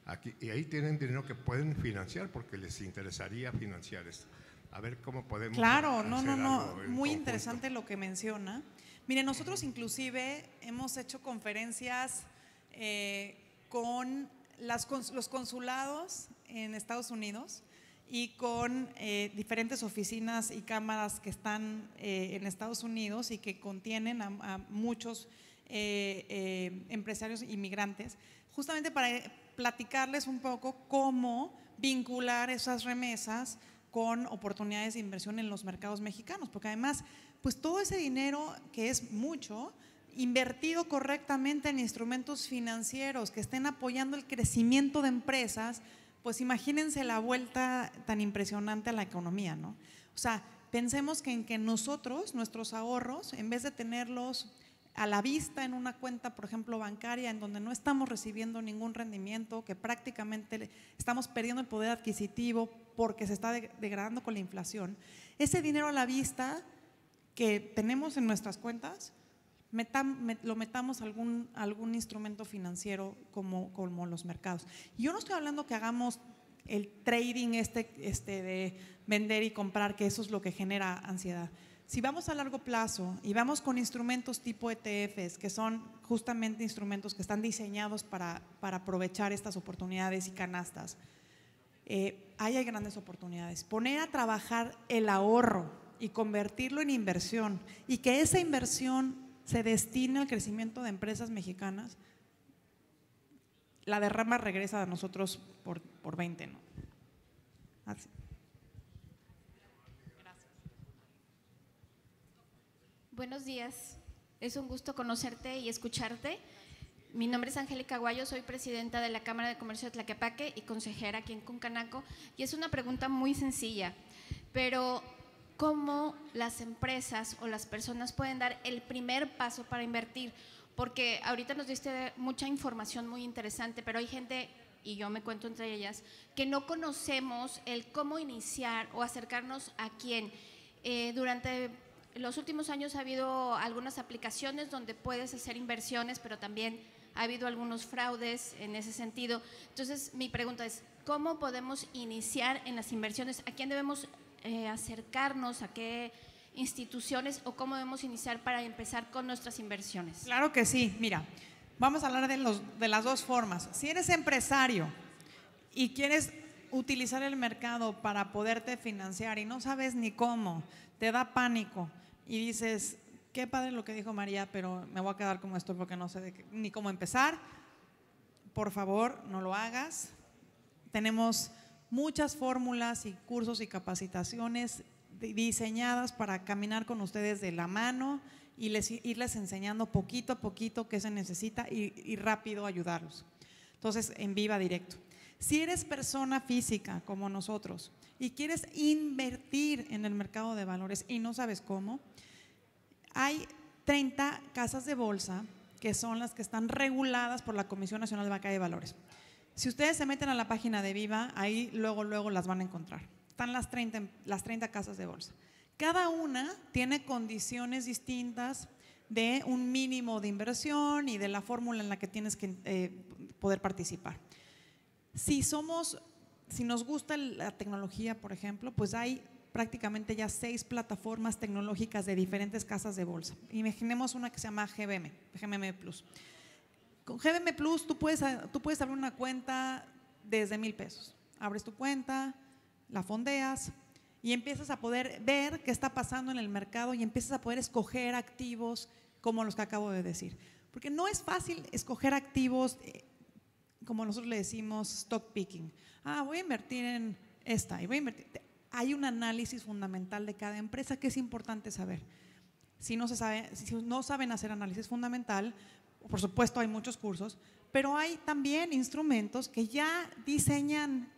Aquí, y ahí tienen dinero que pueden financiar porque les interesaría financiar esto. A ver cómo podemos. Claro, no, no, no. Muy interesante lo que menciona. Mire, nosotros inclusive hemos hecho conferencias eh, con los consulados en Estados Unidos y con eh, diferentes oficinas y cámaras que están eh, en Estados Unidos y que contienen a, muchos eh, empresarios inmigrantes, justamente para platicarles un poco cómo vincular esas remesas con oportunidades de inversión en los mercados mexicanos, porque además, pues todo ese dinero que es mucho, invertido correctamente en instrumentos financieros que estén apoyando el crecimiento de empresas, pues imagínense la vuelta tan impresionante a la economía, ¿no? O sea, pensemos que en que nosotros, nuestros ahorros, en vez de tenerlos a la vista en una cuenta, por ejemplo, bancaria, en donde no estamos recibiendo ningún rendimiento, que prácticamente estamos perdiendo el poder adquisitivo porque se está degradando con la inflación, ese dinero a la vista que tenemos en nuestras cuentas, lo metamos a algún, algún instrumento financiero como, los mercados. Yo no estoy hablando que hagamos el trading este, este de vender y comprar, que eso es lo que genera ansiedad. Si vamos a largo plazo y vamos con instrumentos tipo ETFs, que son justamente instrumentos que están diseñados para, para aprovechar estas oportunidades y canastas, eh, ahí hay grandes oportunidades. Poner a trabajar el ahorro y convertirlo en inversión y que esa inversión se destina al crecimiento de empresas mexicanas, la derrama regresa a nosotros por, por 20, ¿no? Buenos días, es un gusto conocerte y escucharte. Mi nombre es Angélica Guayo, soy presidenta de la Cámara de Comercio de Tlaquepaque y consejera aquí en Cuncanaco. Y es una pregunta muy sencilla, pero cómo las empresas o las personas pueden dar el primer paso para invertir, porque ahorita nos diste mucha información muy interesante, pero hay gente, y yo me cuento entre ellas, que no conocemos el cómo iniciar o acercarnos a quién. Eh, durante los últimos años ha habido algunas aplicaciones donde puedes hacer inversiones, pero también ha habido algunos fraudes en ese sentido. Entonces, mi pregunta es, ¿cómo podemos iniciar en las inversiones? ¿A quién debemos eh, acercarnos, a qué instituciones o cómo debemos iniciar para empezar con nuestras inversiones? Claro que sí, mira, vamos a hablar de, los, de las dos formas. Si eres empresario y quieres utilizar el mercado para poderte financiar y no sabes ni cómo, te da pánico y dices, qué padre lo que dijo María, pero me voy a quedar como esto porque no sé ni cómo empezar. Por favor, no lo hagas. Tenemos muchas fórmulas y cursos y capacitaciones diseñadas para caminar con ustedes de la mano y irles enseñando poquito a poquito qué se necesita y, y rápido ayudarlos. Entonces, en viva directo. Si eres persona física como nosotros y quieres invertir en el mercado de valores y no sabes cómo, hay 30 casas de bolsa que son las que están reguladas por la Comisión Nacional de Banca de Valores. Si ustedes se meten a la página de Viva, ahí luego, luego las van a encontrar. Están las 30, las 30 casas de bolsa. Cada una tiene condiciones distintas de un mínimo de inversión y de la fórmula en la que tienes que eh, poder participar. Si somos, si nos gusta la tecnología, por ejemplo, pues hay prácticamente ya seis plataformas tecnológicas de diferentes casas de bolsa. Imaginemos una que se llama GBM, GBM Plus. Con GBM Plus tú puedes, ah, tú puedes abrir una cuenta desde mil pesos. Abres tu cuenta, la fondeas y empiezas a poder ver qué está pasando en el mercado y empiezas a poder escoger activos como los que acabo de decir. Porque no es fácil escoger activos, eh, como nosotros le decimos, stock picking. Ah, voy a invertir en esta y voy a invertir. Hay un análisis fundamental de cada empresa que es importante saber. Si no, se sabe, si no saben hacer análisis fundamental, por supuesto hay muchos cursos, pero hay también instrumentos que ya diseñan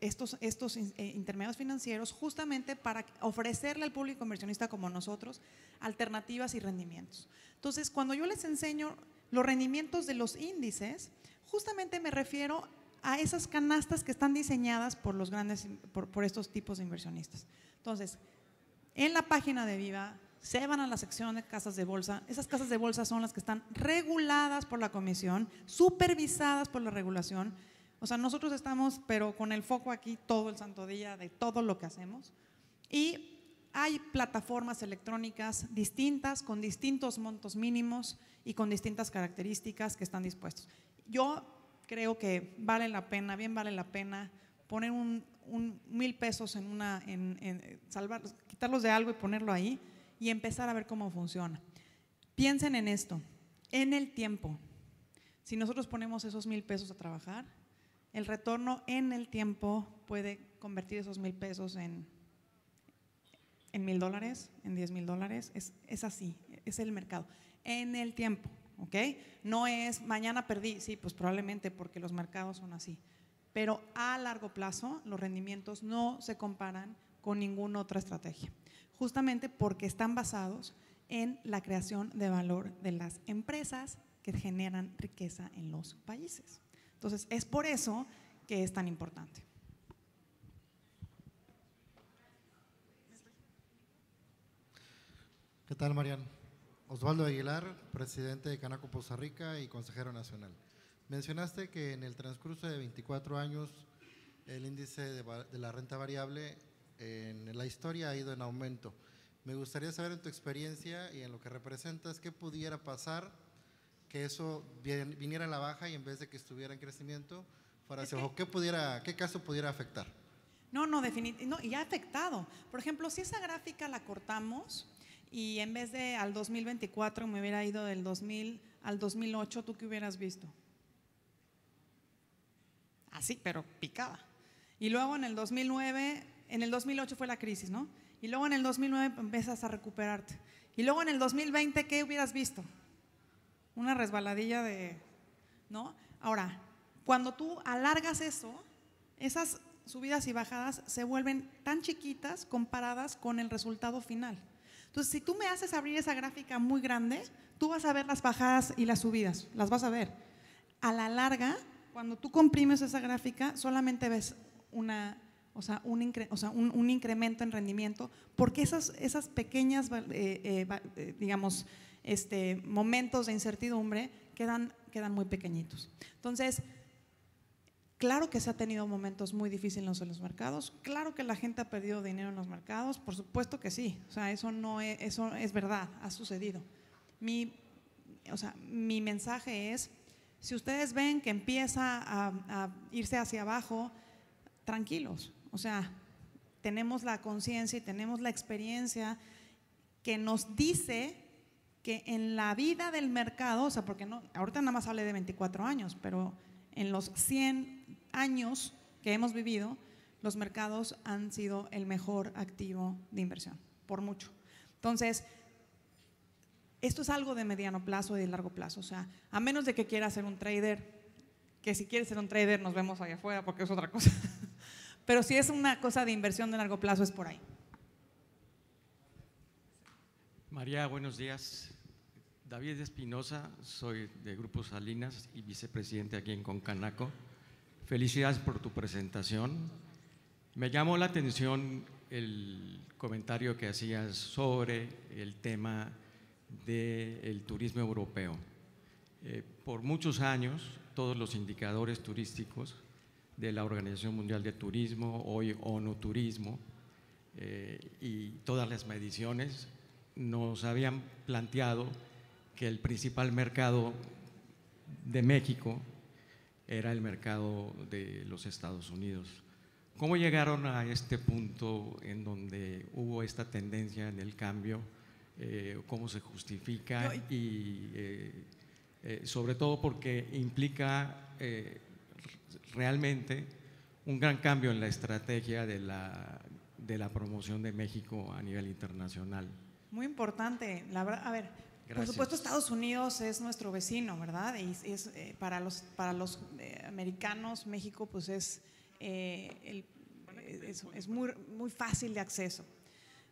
estos, estos eh, intermediarios financieros justamente para ofrecerle al público inversionista como nosotros alternativas y rendimientos. Entonces, cuando yo les enseño los rendimientos de los índices, justamente me refiero a esas canastas que están diseñadas por los grandes, por estos tipos de inversionistas. Entonces, en la página de Viva se van a la sección de casas de bolsa. Esas casas de bolsa son las que están reguladas por la comisión, supervisadas por la regulación. O sea, nosotros estamos, pero con el foco aquí todo el santo día de todo lo que hacemos. Y hay plataformas electrónicas distintas, con distintos montos mínimos y con distintas características que están dispuestos. Yo creo que vale la pena, bien vale la pena poner un, mil pesos en una, salvar, quitarlos de algo y ponerlo ahí y empezar a ver cómo funciona. Piensen en esto, en el tiempo. Si nosotros ponemos esos mil pesos a trabajar, el retorno en el tiempo puede convertir esos mil pesos en, en mil dólares, en diez mil dólares. Es, es así, es el mercado. En el tiempo, ¿ok? No es mañana perdí, sí, pues probablemente porque los mercados son así. Pero a largo plazo los rendimientos no se comparan con ninguna otra estrategia justamente porque están basados en la creación de valor de las empresas que generan riqueza en los países. Entonces, es por eso que es tan importante. ¿Qué tal, Marian? Osvaldo Aguilar, presidente de Canaco Poza Rica y consejero nacional. Mencionaste que en el transcurso de 24 años el índice de la renta variable en la historia ha ido en aumento. Me gustaría saber en tu experiencia y en lo que representas, qué pudiera pasar que eso viniera a la baja y en vez de que estuviera en crecimiento, fuera hacia abajo. ¿Qué, pudiera, ¿Qué caso pudiera afectar? No, no, definitivamente, y ha afectado. Por ejemplo, si esa gráfica la cortamos y en vez de al 2024 me hubiera ido del 2000 al 2008, ¿tú qué hubieras visto? Así, pero picada. Y luego en el 2009 en el 2008 fue la crisis, ¿no? Y luego en el 2009 empiezas a recuperarte. Y luego en el 2020, ¿qué hubieras visto? Una resbaladilla de, ¿no? Ahora, cuando tú alargas eso, esas subidas y bajadas se vuelven tan chiquitas comparadas con el resultado final. Entonces, si tú me haces abrir esa gráfica muy grande, tú vas a ver las bajadas y las subidas, las vas a ver. A la larga, cuando tú comprimes esa gráfica, solamente ves una o sea, un, incremento en rendimiento, porque esas, esas pequeñas, eh, eh, eh, digamos, este, momentos de incertidumbre quedan, quedan muy pequeñitos. Entonces, Claro que se ha tenido momentos muy difíciles en los mercados, claro que la gente ha perdido dinero en los mercados, por supuesto que sí, o sea, eso no es, eso es verdad, ha sucedido. Mi, o sea, mensaje es, si ustedes ven que empieza a irse hacia abajo, tranquilos, o sea, tenemos la conciencia y tenemos la experiencia que nos dice que en la vida del mercado, o sea, porque no, ahorita nada más hablé de 24 años, pero en los 100 años que hemos vivido, los mercados han sido el mejor activo de inversión, por mucho. Entonces, esto es algo de mediano plazo y de largo plazo, o sea, a menos de que quiera ser un trader, que si quiere ser un trader nos vemos allá afuera porque es otra cosa. Pero si es una cosa de inversión de largo plazo, es por ahí. María, buenos días. David Espinosa, soy de Grupo Salinas y vicepresidente aquí en Concanaco. Felicidades por tu presentación. Me llamó la atención el comentario que hacías sobre el tema del turismo europeo. Eh, por muchos años, todos los indicadores turísticos de la Organización Mundial de Turismo, hoy ONU Turismo, eh, y todas las mediciones nos habían planteado que el principal mercado de México era el mercado de los Estados Unidos. ¿Cómo llegaron a este punto en donde hubo esta tendencia en el cambio? Eh, ¿Cómo se justifica? Y eh, sobre todo porque implica realmente un gran cambio en la estrategia de la, de la promoción de México a nivel internacional. Muy importante. La verdad, a ver, Por supuesto, Estados Unidos es nuestro vecino, ¿verdad? Y es, eh, para los, para los eh, americanos, México pues es, eh, es, es, muy, muy fácil de acceso.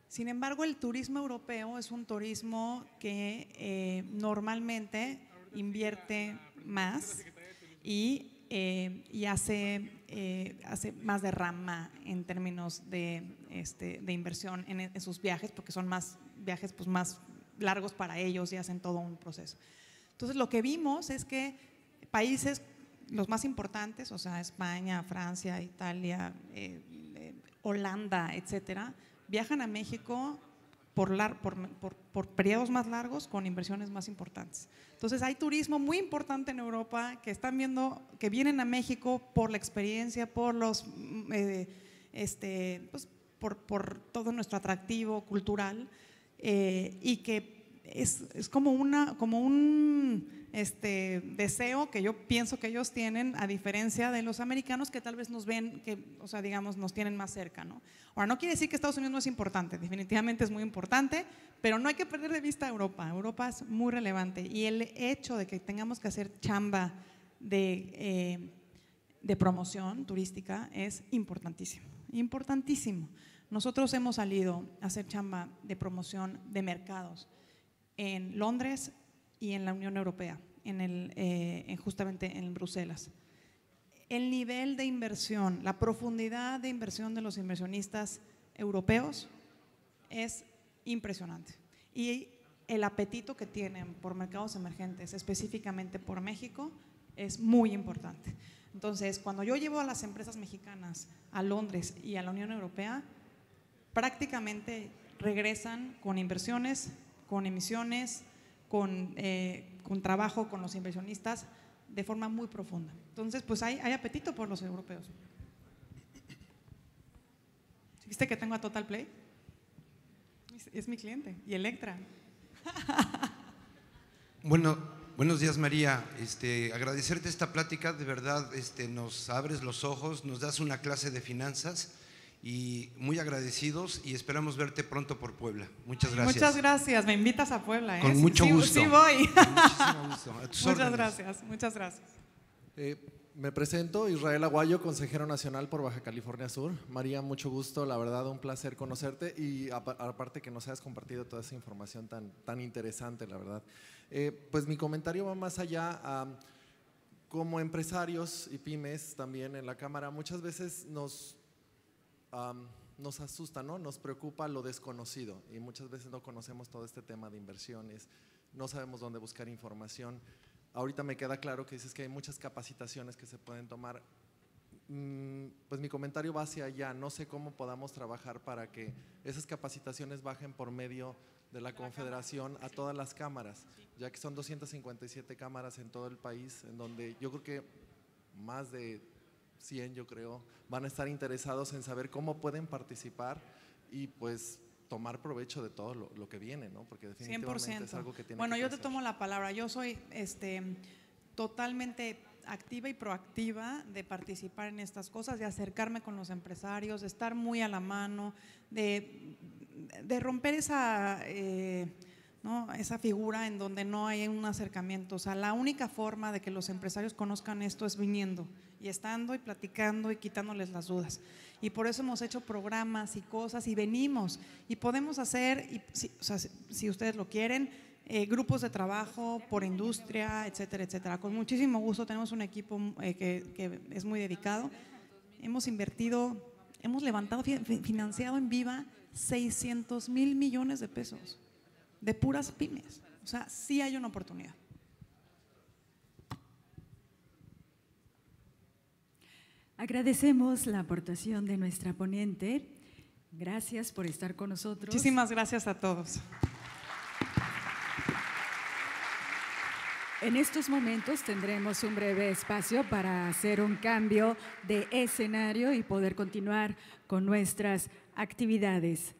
Sin embargo, el turismo europeo es un turismo que normalmente invierte más y eh, y hace, eh, hace más derrama en términos de, este, de inversión en, sus viajes, porque son más viajes pues, más largos para ellos y hacen todo un proceso. Entonces lo que vimos es que países los más importantes, o sea, España, Francia, Italia, eh, eh, Holanda, etcétera, viajan a México por, lar, por, periodos más largos con inversiones más importantes. Entonces hay turismo muy importante en Europa que están viendo, que vienen a México por la experiencia, por los, mm, eh, este, pues, por, todo nuestro atractivo cultural eh, y que es, es, como, una, como un este, deseo que yo pienso que ellos tienen, a diferencia de los americanos que tal vez nos ven, que, o sea, digamos, nos tienen más cerca, ¿no? Ahora, no quiere decir que Estados Unidos no es importante, definitivamente es muy importante, pero no hay que perder de vista a Europa. Europa es muy relevante y el hecho de que tengamos que hacer chamba de, eh, de promoción turística es importantísimo, importantísimo. Nosotros hemos salido a hacer chamba de promoción de mercados en Londres y en la Unión Europea, en el, eh, justamente en Bruselas. El nivel de inversión, la profundidad de inversión de los inversionistas europeos es impresionante. Y el apetito que tienen por mercados emergentes, específicamente por México, es muy importante. Entonces, cuando yo llevo a las empresas mexicanas a Londres y a la Unión Europea, prácticamente regresan con inversiones con emisiones, eh, con, trabajo con los inversionistas de forma muy profunda. Entonces, pues hay, hay apetito por los europeos. ¿Viste que tengo a Total Play? Es, mi cliente. Y Electra. bueno, buenos días María. Este, agradecerte esta plática. De verdad, este, nos abres los ojos, nos das una clase de finanzas y muy agradecidos y esperamos verte pronto por Puebla. Muchas gracias. Muchas gracias, me invitas a Puebla. ¿eh? Con mucho gusto. Sí, voy. muchas gracias, muchas gracias. Eh, me presento, Israel Aguayo, consejero nacional por Baja California Sur. María, mucho gusto, la verdad, un placer conocerte y aparte que nos hayas compartido toda esa información tan, tan interesante, la verdad. Eh, pues mi comentario va más allá a como empresarios y pymes también en la Cámara, muchas veces nos nos asusta, ¿no? Nos preocupa lo desconocido y muchas veces no conocemos todo este tema de inversiones, no sabemos dónde buscar información. Ahorita me queda claro que dices que hay muchas capacitaciones que se pueden tomar. Mm, pues mi comentario va hacia allá, no sé cómo podamos trabajar para que esas capacitaciones bajen por medio de la Confederación a todas las cámaras, ya que son 257 cámaras en todo el país, en donde yo creo que más de 100 yo creo, van a estar interesados en saber cómo pueden participar y pues tomar provecho de todo lo, que viene, ¿no? Porque definitivamente es algo que tiene Bueno, yo te tomo la palabra. Yo soy este totalmente activa y proactiva de participar en estas cosas, de acercarme con los empresarios, de estar muy a la mano, de, romper esa, eh, ¿no? esa figura en donde no hay un acercamiento. O sea, la única forma de que los empresarios conozcan esto es viniendo y estando y platicando y quitándoles las dudas. Y por eso hemos hecho programas y cosas y venimos y podemos hacer, si, ustedes lo quieren, eh, grupos de trabajo por industria, etcétera, etcétera. Con muchísimo gusto tenemos un equipo eh, que, que, es muy dedicado. Hemos invertido, hemos levantado, financiado en viva 600 mil millones de pesos de puras pymes. O sea, sí hay una oportunidad. Agradecemos la aportación de nuestra ponente. Gracias por estar con nosotros. Muchísimas gracias a todos. En estos momentos tendremos un breve espacio para hacer un cambio de escenario y poder continuar con nuestras actividades.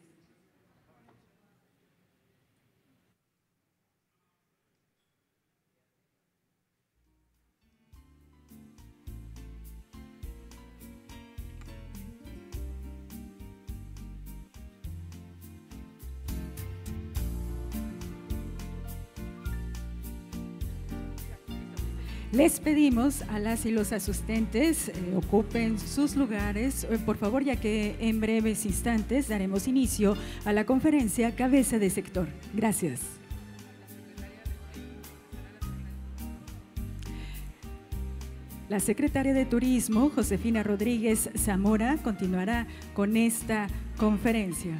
Les pedimos a las y los asistentes eh, ocupen sus lugares, eh, por favor, ya que en breves instantes daremos inicio a la conferencia Cabeza de Sector. Gracias. La secretaria de Turismo, Josefina Rodríguez Zamora, continuará con esta conferencia.